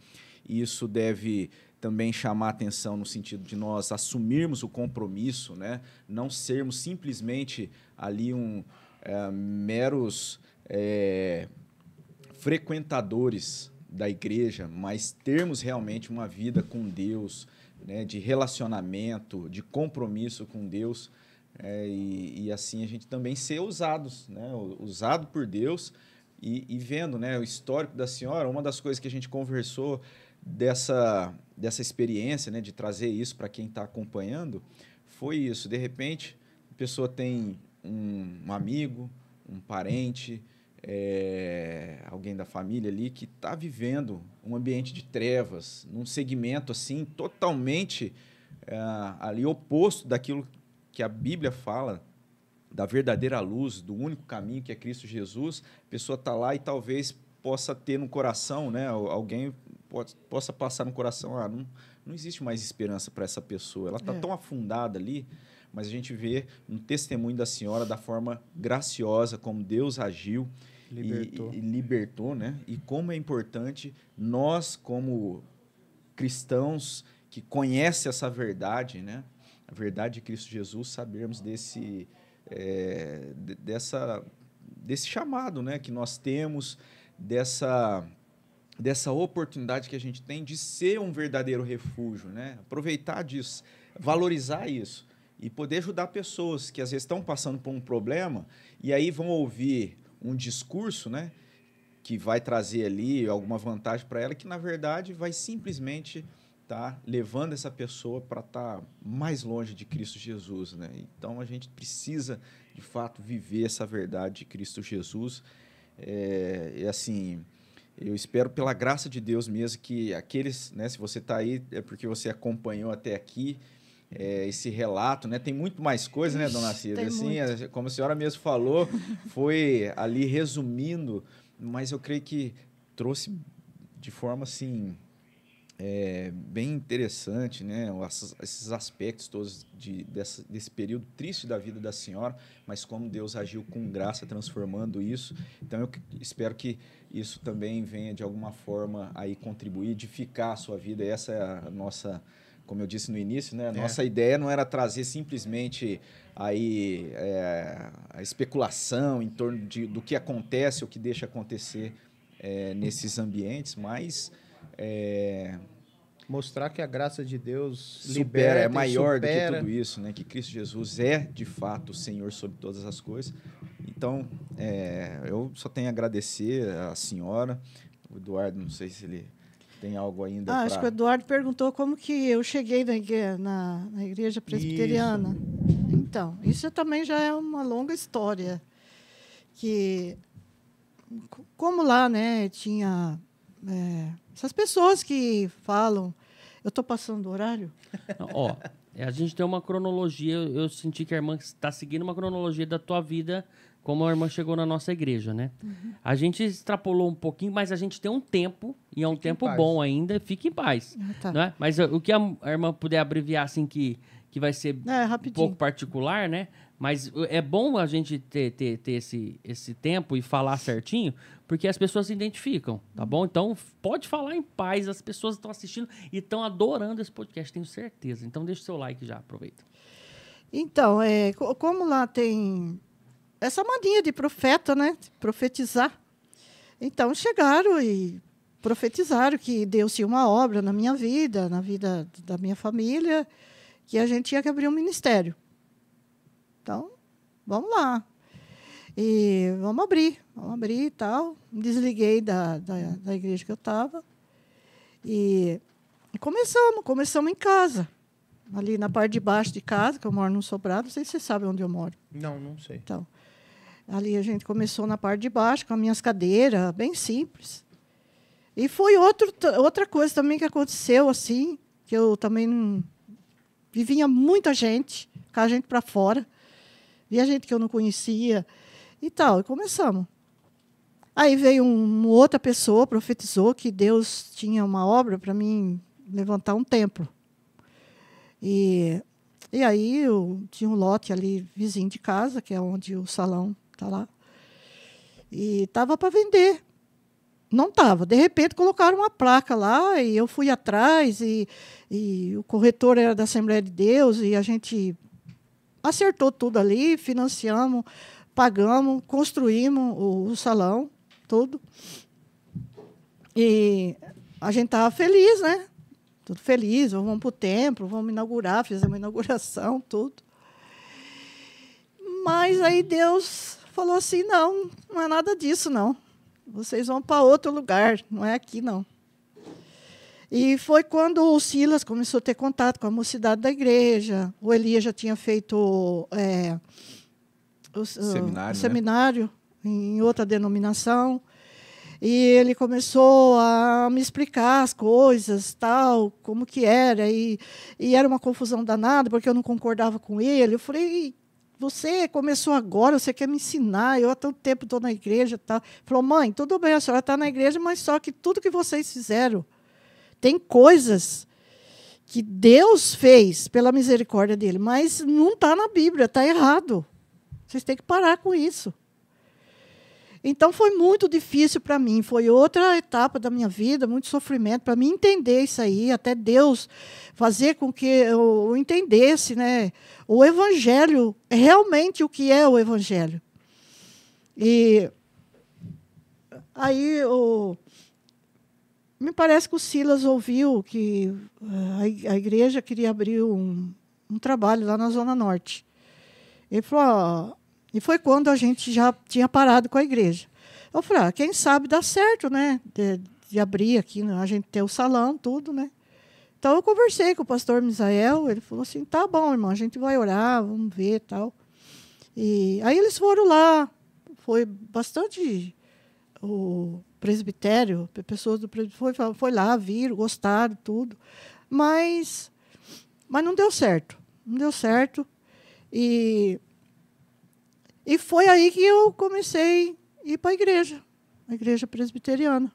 [SPEAKER 1] E isso deve também chamar atenção no sentido de nós assumirmos o compromisso, né? não sermos simplesmente ali um, é, meros é, frequentadores da igreja, mas termos realmente uma vida com Deus, né, de relacionamento, de compromisso com Deus, é, e, e, assim a gente também ser usados, né, usado por Deus, e, e, vendo né, o histórico da senhora, uma das coisas que a gente conversou dessa, dessa experiência, né, de trazer isso para quem está acompanhando, foi isso. De repente, a pessoa tem um, um amigo, um parente, é, alguém da família ali que está vivendo um ambiente de trevas, num segmento assim totalmente é, ali oposto daquilo que a Bíblia fala da verdadeira luz, do único caminho que é Cristo Jesus, a pessoa está lá e talvez possa ter no coração, né? Alguém pode, possa passar no coração, ah, não, não existe mais esperança para essa pessoa, ela está é. tão afundada ali mas a gente vê um testemunho da senhora da forma graciosa como Deus agiu libertou. E, e libertou, né? E como é importante nós como cristãos que conhece essa verdade, né? A verdade de Cristo Jesus, sabermos desse é, dessa desse chamado, né, que nós temos dessa dessa oportunidade que a gente tem de ser um verdadeiro refúgio, né? Aproveitar disso, valorizar isso e poder ajudar pessoas que às vezes estão passando por um problema e aí vão ouvir um discurso, né? que vai trazer ali alguma vantagem para ela, que na verdade vai simplesmente estar tá levando essa pessoa para estar tá mais longe de Cristo Jesus. Né? Então a gente precisa, de fato, viver essa verdade de Cristo Jesus. É, e assim, eu espero pela graça de Deus mesmo que aqueles, né, se você está aí, é porque você acompanhou até aqui, é, esse relato, né? Tem muito mais coisa, Ixi, né, dona Cida? Assim, muito. É, como a senhora mesmo falou, foi ali resumindo, mas eu creio que trouxe de forma assim é, bem interessante, né? esses aspectos todos de, dessa, desse período triste da vida da senhora, mas como Deus agiu com graça transformando isso. Então eu espero que isso também venha de alguma forma aí contribuir, edificar a sua vida. Essa é a nossa como eu disse no início, né? É. Nossa é. ideia não era trazer simplesmente aí é, a especulação em torno de, do que acontece, o que deixa acontecer é, nesses ambientes, mas é,
[SPEAKER 2] mostrar que a graça de Deus supera, é maior supera. do que tudo
[SPEAKER 1] isso, né? Que Cristo Jesus é de fato o Senhor sobre todas as coisas. Então, é, eu só tenho a agradecer à senhora, o Eduardo, não sei se ele tem algo ainda? Ah, pra... Acho que o
[SPEAKER 4] Eduardo perguntou como que eu cheguei na igreja, na, na igreja presbiteriana. Isso. Então, isso também já é uma longa história. Que, como lá né, tinha é, essas pessoas que falam. Eu estou passando do horário?
[SPEAKER 3] ó, é, a gente tem uma cronologia. eu senti que a irmã está seguindo uma cronologia da tua vida como a irmã chegou na nossa igreja, né? Uhum. A gente extrapolou um pouquinho, mas a gente tem um tempo, e é um fique tempo bom ainda, fique em paz. Ah, tá. né? Mas eh, o que a, irmã puder abreviar, assim, que, que vai ser é, um pouco particular, né? Mas eh, é bom a gente ter, ter, ter esse, esse tempo e falar certinho, porque as pessoas se identificam, tá bom? Então, pode falar em paz, as pessoas estão assistindo e estão adorando esse podcast, tenho certeza. Então, deixa o seu like já, aproveita.
[SPEAKER 4] Então, é, como lá tem essa mania de profeta, né? De profetizar. Então chegaram e profetizaram que Deus tinha uma obra na minha vida, na vida da minha família, que a gente tinha que abrir um ministério. Então, vamos lá. E vamos abrir, vamos abrir e tal. Desliguei da, da, da igreja que eu estava. E começamos, começamos em casa. Ali na parte de baixo de casa, que eu moro num sobrado, não sei se você sabe onde eu moro.
[SPEAKER 2] Não, não sei.
[SPEAKER 4] Então, Ali a gente começou na parte de baixo, com as minhas cadeiras, bem simples. E foi outro, outra coisa também que aconteceu, assim, que eu também não... muita gente, com a gente para fora. Via gente que eu não conhecia e tal. E começamos. Aí veio uma outra pessoa, profetizou que Deus tinha uma obra para mim levantar um templo. E, e aí eu tinha um lote ali vizinho de casa, que é onde o salão Está lá. E estava para vender. Não estava. De repente colocaram uma placa lá e eu fui atrás e, e o corretor era da Assembleia de Deus e a gente acertou tudo ali, financiamos, pagamos, construímos o, o salão, tudo. E a gente estava feliz, né? Tudo feliz, vamos para o templo, vamos inaugurar, fizemos inauguração, tudo. Mas aí Deus falou assim: não, não é nada disso, não. Vocês vão para outro lugar, não é aqui, não. E foi quando o Silas começou a ter contato com a mocidade da igreja. O Elias já tinha feito é, o, seminário, seminário né? em outra denominação. E ele começou a me explicar as coisas, tal, como que era. E, e era uma confusão danada, porque eu não concordava com ele. Eu falei, você começou agora, você quer me ensinar? Eu há tanto tempo estou na igreja. Tá? Falou, mãe, tudo bem, a senhora está na igreja, mas só que tudo que vocês fizeram, tem coisas que Deus fez pela misericórdia dele, mas não está na Bíblia, está errado. Vocês têm que parar com isso. Então foi muito difícil para mim, foi outra etapa da minha vida, muito sofrimento para mim entender isso aí, até Deus fazer com que eu entendesse, né, o evangelho, realmente o que é o evangelho. E aí o me parece que o Silas ouviu que a igreja queria abrir um, um trabalho lá na Zona Norte. Ele falou: e foi quando a gente já tinha parado com a igreja. Eu falei, ah, quem sabe dá certo, né? De, de abrir aqui, né, a gente ter o salão, tudo, né? Então eu conversei com o pastor Misael, ele falou assim: tá bom, irmão, a gente vai orar, vamos ver tal. E aí eles foram lá, foi bastante o presbitério, pessoas do presbitério foi, foi lá, viram, gostaram, tudo. Mas, mas não deu certo, não deu certo. E e foi aí que eu comecei a ir para a igreja, a igreja presbiteriana.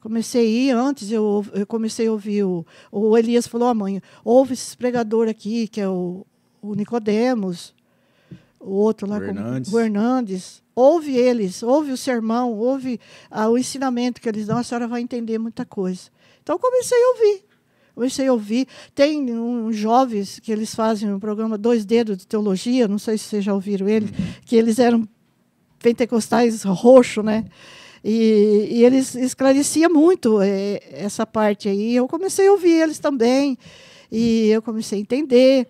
[SPEAKER 4] Comecei a ir antes, eu, eu comecei a ouvir. O, o Elias falou: amanhã. mãe, ouve esse pregador aqui, que é o, o Nicodemos, o outro lá, o Hernandes. Com, o Hernandes. Ouve eles, ouve o sermão, ouve ah, o ensinamento que eles dão, a senhora vai entender muita coisa. Então comecei a ouvir comecei a ouvir. Tem uns um jovens que eles fazem um programa Dois Dedos de Teologia, não sei se vocês já ouviram ele, uhum. que eles eram pentecostais roxo, né? E, e eles esclareciam muito é, essa parte aí. Eu comecei a ouvir eles também, e eu comecei a entender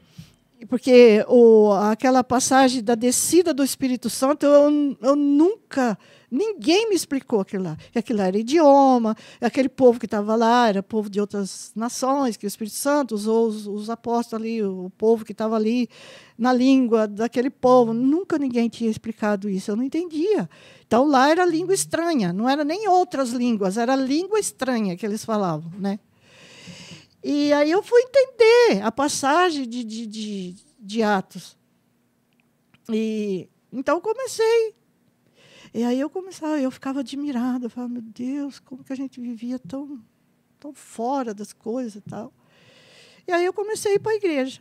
[SPEAKER 4] porque o, aquela passagem da descida do Espírito Santo, eu, eu nunca Ninguém me explicou aquilo lá. Que aquilo lá era idioma, aquele povo que estava lá era povo de outras nações, que o Espírito Santo usou os, os apóstolos ali, o povo que estava ali, na língua daquele povo. Nunca ninguém tinha explicado isso, eu não entendia. Então lá era língua estranha, não era nem outras línguas, era língua estranha que eles falavam. Né? E aí eu fui entender a passagem de, de, de, de Atos. E então comecei e aí eu começava, eu ficava admirada, eu falava, meu Deus, como que a gente vivia tão, tão fora das coisas e tal. E aí eu comecei a ir para a igreja.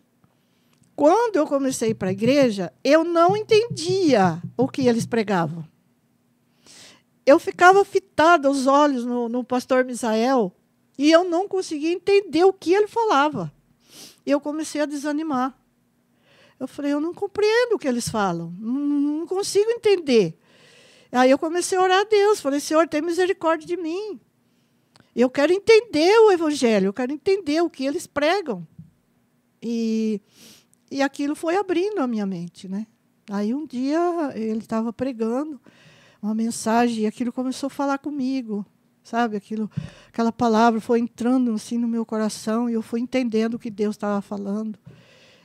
[SPEAKER 4] Quando eu comecei a ir para a igreja, eu não entendia o que eles pregavam. Eu ficava fitada os olhos no, no pastor Misael e eu não conseguia entender o que ele falava. E eu comecei a desanimar. Eu falei, eu não compreendo o que eles falam, não consigo entender. Aí eu comecei a orar a Deus, falei, Senhor, tem misericórdia de mim. Eu quero entender o Evangelho, eu quero entender o que eles pregam. E, e aquilo foi abrindo a minha mente. Né? Aí um dia ele estava pregando uma mensagem e aquilo começou a falar comigo. Sabe, aquilo, aquela palavra foi entrando assim no meu coração e eu fui entendendo o que Deus estava falando.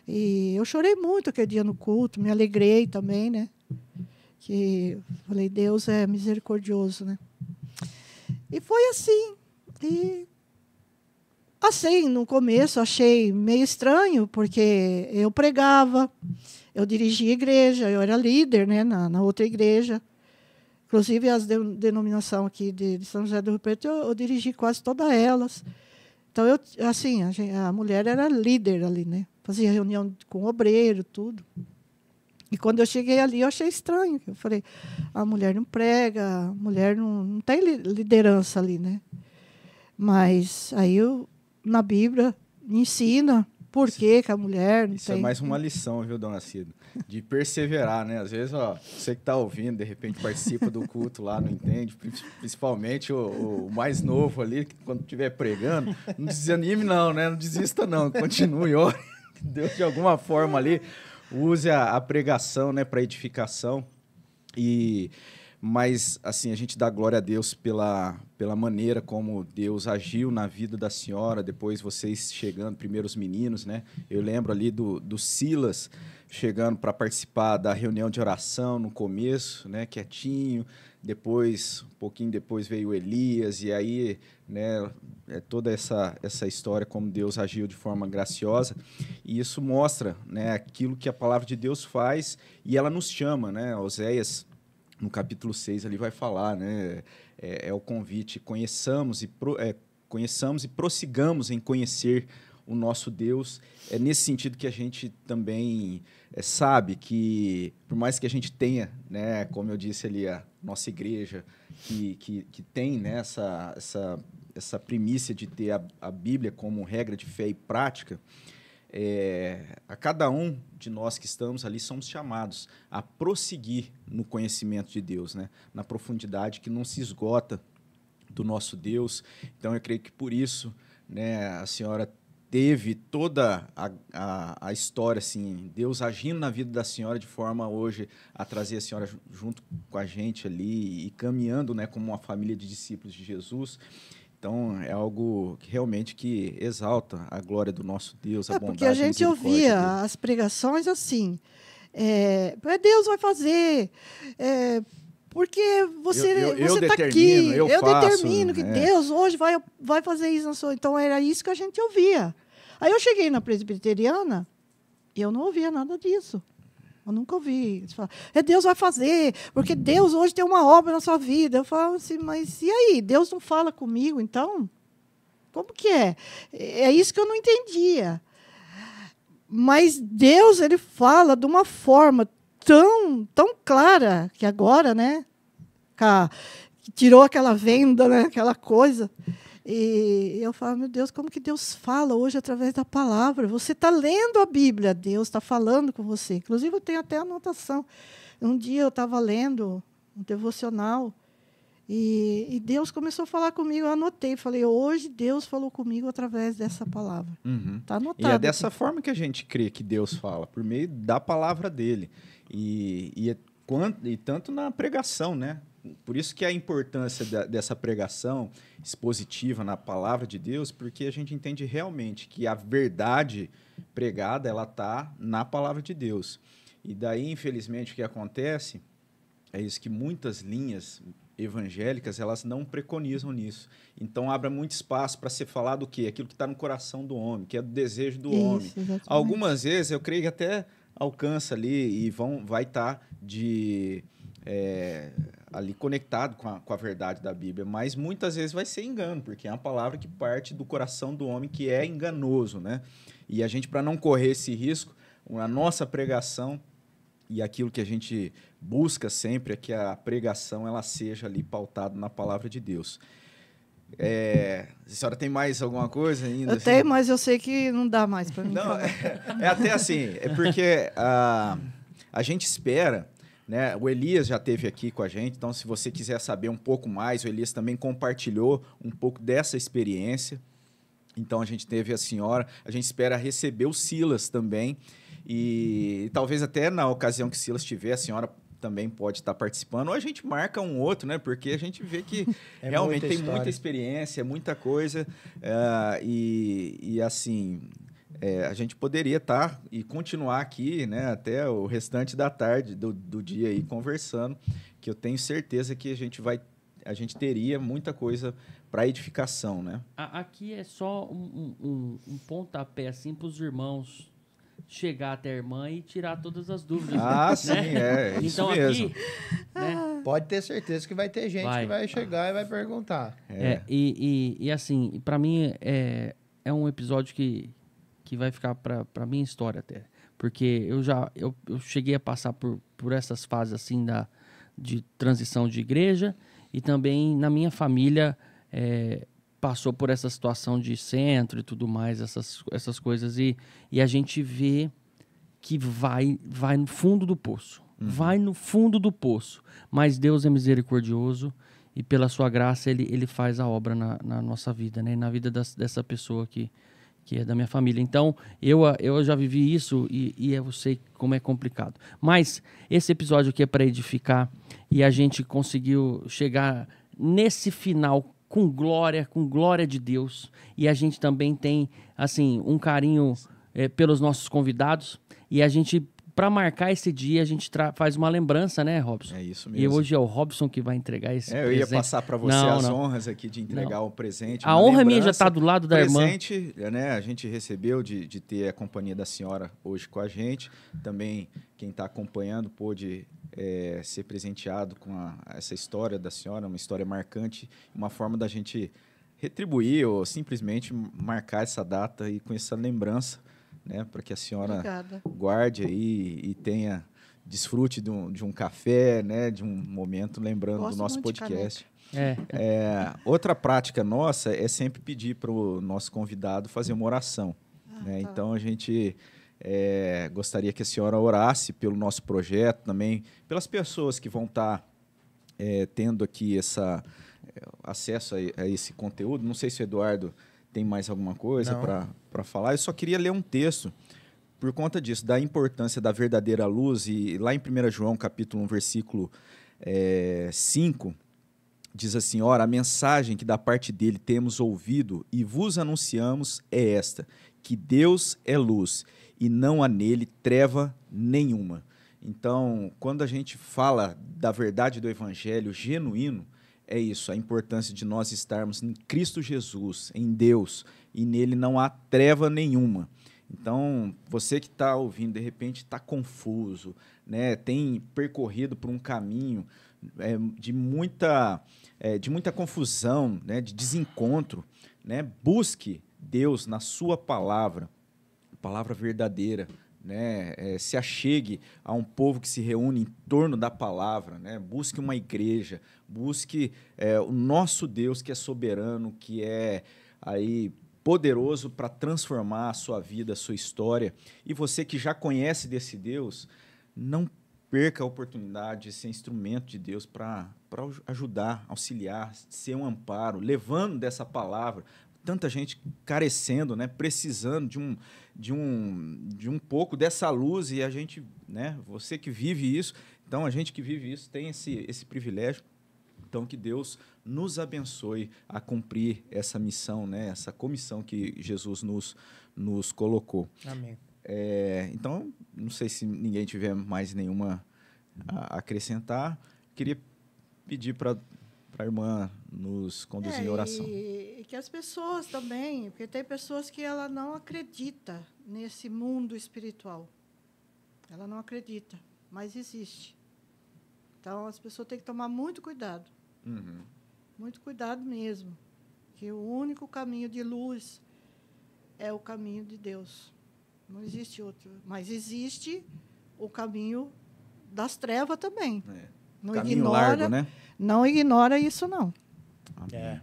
[SPEAKER 4] E eu chorei muito aquele dia no culto, me alegrei também, né? que falei, Deus é misericordioso, né? E foi assim. E assim, no começo achei meio estranho, porque eu pregava, eu dirigia a igreja, eu era líder né, na, na outra igreja. Inclusive, as de, denominação aqui de, de, São José do Rio Preto, eu, eu dirigi quase todas elas. Então, eu, assim, a, a mulher era líder ali, né? Fazia reunião com obreiro, tudo. E quando eu cheguei ali, eu achei estranho. Eu falei, a mulher não prega, a mulher não, não tem liderança ali, né? Mas aí eu, na Bíblia ensina por que, que a mulher não Isso é tem... é mais uma
[SPEAKER 1] lição, viu, dona Cida? De perseverar, né? Às vezes, ó, você que está ouvindo, de repente participa do culto lá, não entende, principalmente o, o, mais novo ali, quando estiver pregando, não desanime não, né? Não desista não, continue, ó. (laughs) Deus de alguma forma ali use a, a pregação, né, para edificação. E mas assim, a gente dá glória a Deus pela, pela maneira como Deus agiu na vida da senhora, depois vocês chegando, primeiros meninos, né? Eu lembro ali do, do Silas chegando para participar da reunião de oração no começo, né, quietinho. Depois, um pouquinho depois veio Elias e aí, né, é toda essa essa história como Deus agiu de forma graciosa. E isso mostra, né, aquilo que a palavra de Deus faz e ela nos chama, né? Oséias no capítulo 6 ali vai falar, né? É, é o convite, conheçamos e pro, é, conheçamos e prossigamos em conhecer o nosso Deus. É nesse sentido que a gente também é, sabe que, por mais que a gente tenha, né, como eu disse ali, a, nossa igreja, que, que, que tem né, essa, essa, essa primícia de ter a, a Bíblia como regra de fé e prática, é, a cada um de nós que estamos ali somos chamados a prosseguir no conhecimento de Deus, né? na profundidade que não se esgota do nosso Deus. Então, eu creio que por isso né, a senhora teve toda a, a, a, história, assim, Deus agindo na vida da senhora de forma hoje a trazer a senhora junto com a gente ali e caminhando, né, como uma família de discípulos de Jesus. Então, é algo que realmente que exalta a glória do nosso Deus, a é, bondade, Porque a gente ouvia
[SPEAKER 4] dele. as pregações assim, é, é Deus vai fazer, é, porque você, eu, eu, você eu tá aqui, eu, eu faço, determino que é. Deus hoje vai, vai fazer isso na sua. Então era isso que a gente ouvia. Aí eu cheguei na presbiteriana e eu não ouvia nada disso. Eu nunca ouvi. Eles falam, é Deus vai fazer, porque Deus hoje tem uma obra na sua vida. Eu falo assim, mas e aí? Deus não fala comigo, então? Como que é? é? É isso que eu não entendia. Mas Deus ele fala de uma forma tão, tão clara que agora, né? Que tirou aquela venda, né? Aquela coisa. E eu falo, meu Deus, como que Deus fala hoje através da palavra? Você está lendo a Bíblia, Deus está falando com você. Inclusive, eu tenho até anotação. Um dia eu estava lendo um devocional e, e, Deus começou a falar comigo. Eu anotei, falei, hoje Deus falou comigo através dessa palavra. Está uhum. anotado. Tá e é dessa aqui. forma
[SPEAKER 1] que a gente crê que Deus fala, por meio da palavra dele. E, e, é e tanto na pregação, né? Por isso que a importância da, dessa pregação expositiva na palavra de Deus, porque a gente entende realmente que a verdade pregada ela está na palavra de Deus. E daí, infelizmente, o que acontece é isso que muitas linhas evangélicas elas não preconizam nisso. Então abre muito espaço para ser falado o quê? Aquilo que está no coração do homem, que é do desejo do isso, homem. Exatamente. Algumas vezes eu creio que até alcança ali e vão, vai estar tá de é, ali conectado com a, com a verdade da Bíblia, mas muitas vezes vai ser engano, porque é uma palavra que parte do coração do homem que é enganoso, né? E a gente, para não correr esse risco, a nossa pregação e aquilo que a gente busca sempre é que a pregação ela seja ali pautada na palavra de Deus. É, a senhora tem mais alguma coisa ainda? Eu assim? tenho,
[SPEAKER 4] mas eu sei que não dá mais para mim. Não, é,
[SPEAKER 1] é, até assim, é porque a, ah, a gente espera, né? O Elias já teve aqui com a gente, então se você quiser saber um pouco mais, o Elias também compartilhou um pouco dessa experiência. Então a gente teve a senhora, a gente espera receber o Silas também. E, e talvez até na ocasião que Silas tiver, a senhora também pode estar tá participando, ou a gente marca um outro, né? Porque a gente vê que (laughs) é (laughs) realmente muita tem muita experiência, muita coisa. Uh, e, e assim, é, a gente poderia estar tá e continuar aqui né, até o restante da tarde, do, do dia aí, conversando, que eu tenho certeza que a gente vai a gente teria muita coisa para edificação, né?
[SPEAKER 3] Aqui é só um, um, um pontapé assim para os irmãos chegar até a irmã e tirar todas as dúvidas. Ah, (laughs) né? sim, é. é isso então mesmo. aqui.
[SPEAKER 2] Né? Ah. Pode ter certeza que vai ter gente vai. que vai chegar e vai perguntar.
[SPEAKER 3] É, é e, e, e, assim, para mim é, é um episódio que, que vai ficar para minha história até. Porque eu já eu, eu cheguei a passar por, por essas fases assim da, de transição de igreja e também na minha família. É, passou por essa situação de centro e tudo mais, essas, essas coisas, e, e a gente vê que vai, vai no fundo do poço. Uhum. Vai no fundo do poço. Mas Deus é misericordioso e, pela sua graça, Ele, ele faz a obra na, na nossa vida, né? E na vida das, dessa pessoa que, que é da minha família. Então, eu, eu já vivi isso e, e eu sei como é complicado. Mas esse episódio aqui é para edificar e a gente conseguiu chegar nesse final com glória, com glória de Deus. E a gente também tem, assim, um carinho é, pelos nossos convidados. E a gente para marcar esse dia, a gente faz uma lembrança, né, Robson? É isso mesmo. E hoje é o Robson que vai entregar esse é, eu presente. Eu ia passar para você não, as não. honras aqui de entregar o um
[SPEAKER 1] presente. A honra é minha já está do lado da presente, irmã. presente, né, a gente recebeu de, de ter a companhia da senhora hoje com a gente. Também quem está acompanhando pôde é, ser presenteado com a, essa história da senhora, uma história marcante, uma forma da gente retribuir ou simplesmente marcar essa data e com essa lembrança né, para que a senhora Obrigada. guarde aí e tenha desfrute de um, de um café, né, de um momento lembrando Gosto do nosso podcast. É. É, outra prática nossa é sempre pedir para o nosso convidado fazer uma oração. Ah, né? tá. Então a gente é, gostaria que a senhora orasse pelo nosso projeto também, pelas pessoas que vão estar tá, é, tendo aqui essa é, acesso a, a, esse conteúdo. Não sei se o Eduardo tem mais alguma coisa para falar? Eu só queria ler um texto por conta disso, da importância da verdadeira luz. E lá em 1 João, capítulo 1, versículo é, eh, 5, diz assim: Ora, a mensagem que da parte dele temos ouvido e vos anunciamos é esta: que Deus é luz e não há nele treva nenhuma. Então, quando a gente fala da verdade do evangelho genuíno, é isso, a importância de nós estarmos em Cristo Jesus, em Deus, e nele não há treva nenhuma. Então, você que está ouvindo, de repente está confuso, né? tem percorrido por um caminho é, de, muita, é, de muita confusão, né? de desencontro, né? busque Deus na sua palavra, palavra verdadeira, né, é, se achegue a um povo que se reúne em torno da palavra, né, busque uma igreja, busque é, o nosso Deus que é soberano, que é aí poderoso para transformar a sua vida, a sua história. E você que já conhece desse Deus, não perca a oportunidade de ser instrumento de Deus para ajudar, auxiliar, ser um amparo, levando dessa palavra tanta gente carecendo, né, precisando de um, de um, de um pouco dessa luz e a gente, né, você que vive isso, então a gente que vive isso tem esse, esse privilégio. Então que Deus nos abençoe a cumprir essa missão, né, essa comissão que Jesus nos, nos colocou. Amém. É, então, não sei se ninguém tiver mais nenhuma a acrescentar. Queria pedir para a irmã nos conduzir é, em oração.
[SPEAKER 4] E, e que as pessoas também, porque tem pessoas que ela não acredita nesse mundo espiritual. Ela não acredita, mas existe. Então as pessoas têm que tomar muito cuidado. Uhum. Muito cuidado mesmo. Que o único caminho de luz é o caminho de Deus. Não existe outro. Mas existe o caminho das trevas também. É. Não caminho ignora, largo, né? Não ignora isso, não. Amém. É.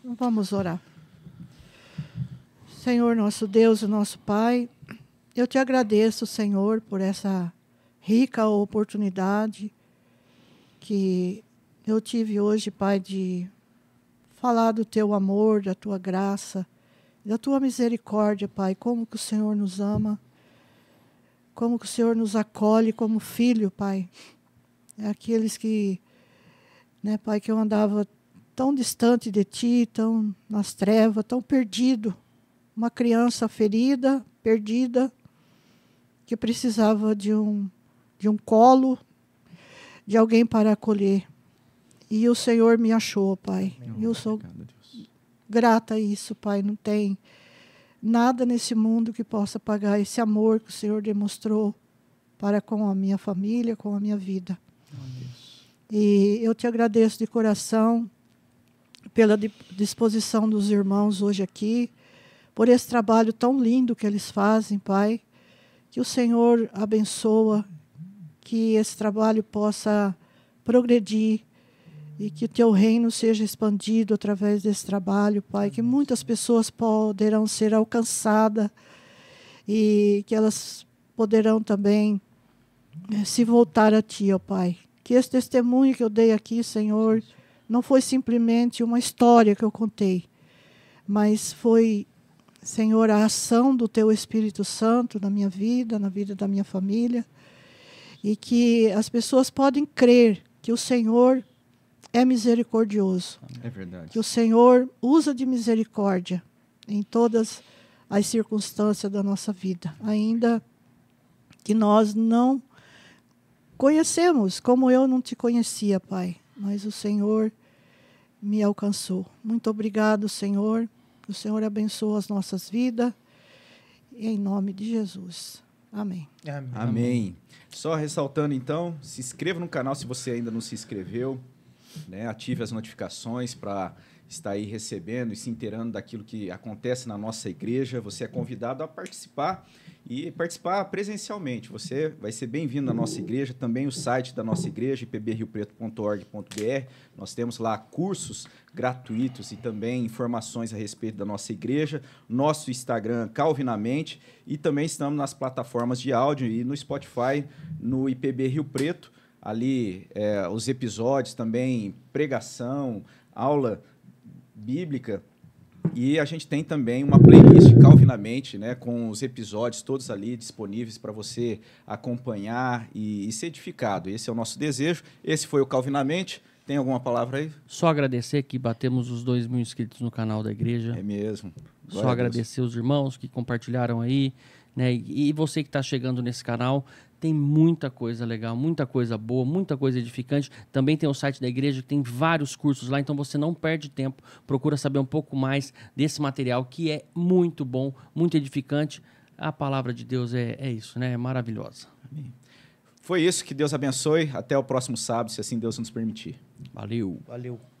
[SPEAKER 4] Então, vamos orar. Senhor, nosso Deus e nosso Pai, eu te agradeço, Senhor, por essa rica oportunidade que eu tive hoje, Pai, de falar do teu amor, da tua graça, da tua misericórdia, Pai, como que o Senhor nos ama, como que o Senhor nos acolhe como filho, Pai. É aqueles que, né, Pai, que eu andava tão distante de ti, tão nas trevas, tão perdido. Uma criança ferida, perdida, que precisava de um, de um colo, de alguém para acolher. E o Senhor me achou, Pai. Meu eu sou grata a isso, Pai. Não tem nada nesse mundo que possa pagar esse amor que o Senhor demonstrou para com a minha família, com a minha vida. e eu te agradeço de coração pela disposição dos irmãos hoje aqui, por esse trabalho tão lindo que eles fazem, Pai. Que o Senhor abençoa, que esse trabalho possa progredir e que o teu reino seja expandido através desse trabalho, Pai, que muitas pessoas poderão ser alcançadas e que elas poderão também eh, se voltar a ti, ó Pai. Que esse testemunho que eu dei aqui, Senhor, não foi simplesmente uma história que eu contei, mas foi, Senhor, a ação do Teu Espírito Santo na minha vida, na vida da minha família, e que as pessoas podem crer que o Senhor é misericordioso. É verdade. Que o Senhor usa de misericórdia em todas as circunstâncias da nossa vida, ainda que nós não conhecemos, como eu não te conhecia, Pai mas o Senhor me alcançou. Muito obrigado, Senhor. o Senhor abençoa as nossas vidas. Em nome de Jesus. Amém. Amém. Amém.
[SPEAKER 1] Só ressaltando então, se inscreva no canal se você ainda não se inscreveu, né? Ative as notificações para estar aí recebendo e se inteirando daquilo que acontece na nossa igreja. Você é convidado a participar e participar presencialmente. Você vai ser bem-vindo à nossa igreja, também o site da nossa igreja, ipbriopreto.org.br. Nós temos lá cursos gratuitos e também informações a respeito da nossa igreja, nosso Instagram Calvinamente e também estamos nas plataformas de áudio e no Spotify, no IPB Rio Preto. Ali é, os episódios também, pregação, aula bíblica, e a gente tem também uma playlist Calvinamente, né, com os episódios todos ali disponíveis para você acompanhar e, e ser edificado. Esse é o nosso desejo. Esse foi o Calvinamente. Tem alguma palavra aí?
[SPEAKER 3] Só agradecer que batemos os dois mil inscritos no canal da igreja. É mesmo. Glória Só agradecer os irmãos que compartilharam aí. Né? E você que está chegando nesse canal, tem muita coisa legal, muita coisa boa, muita coisa edificante. Também tem o site da igreja que tem vários cursos lá, então você não perde tempo. Procura saber um pouco mais desse material que é muito bom, muito edificante. A palavra de Deus é, é isso, né? É maravilhosa.
[SPEAKER 4] Amém.
[SPEAKER 1] Foi isso, que Deus abençoe. Até o próximo sábado, se assim Deus nos permitir. Valeu. Valeu.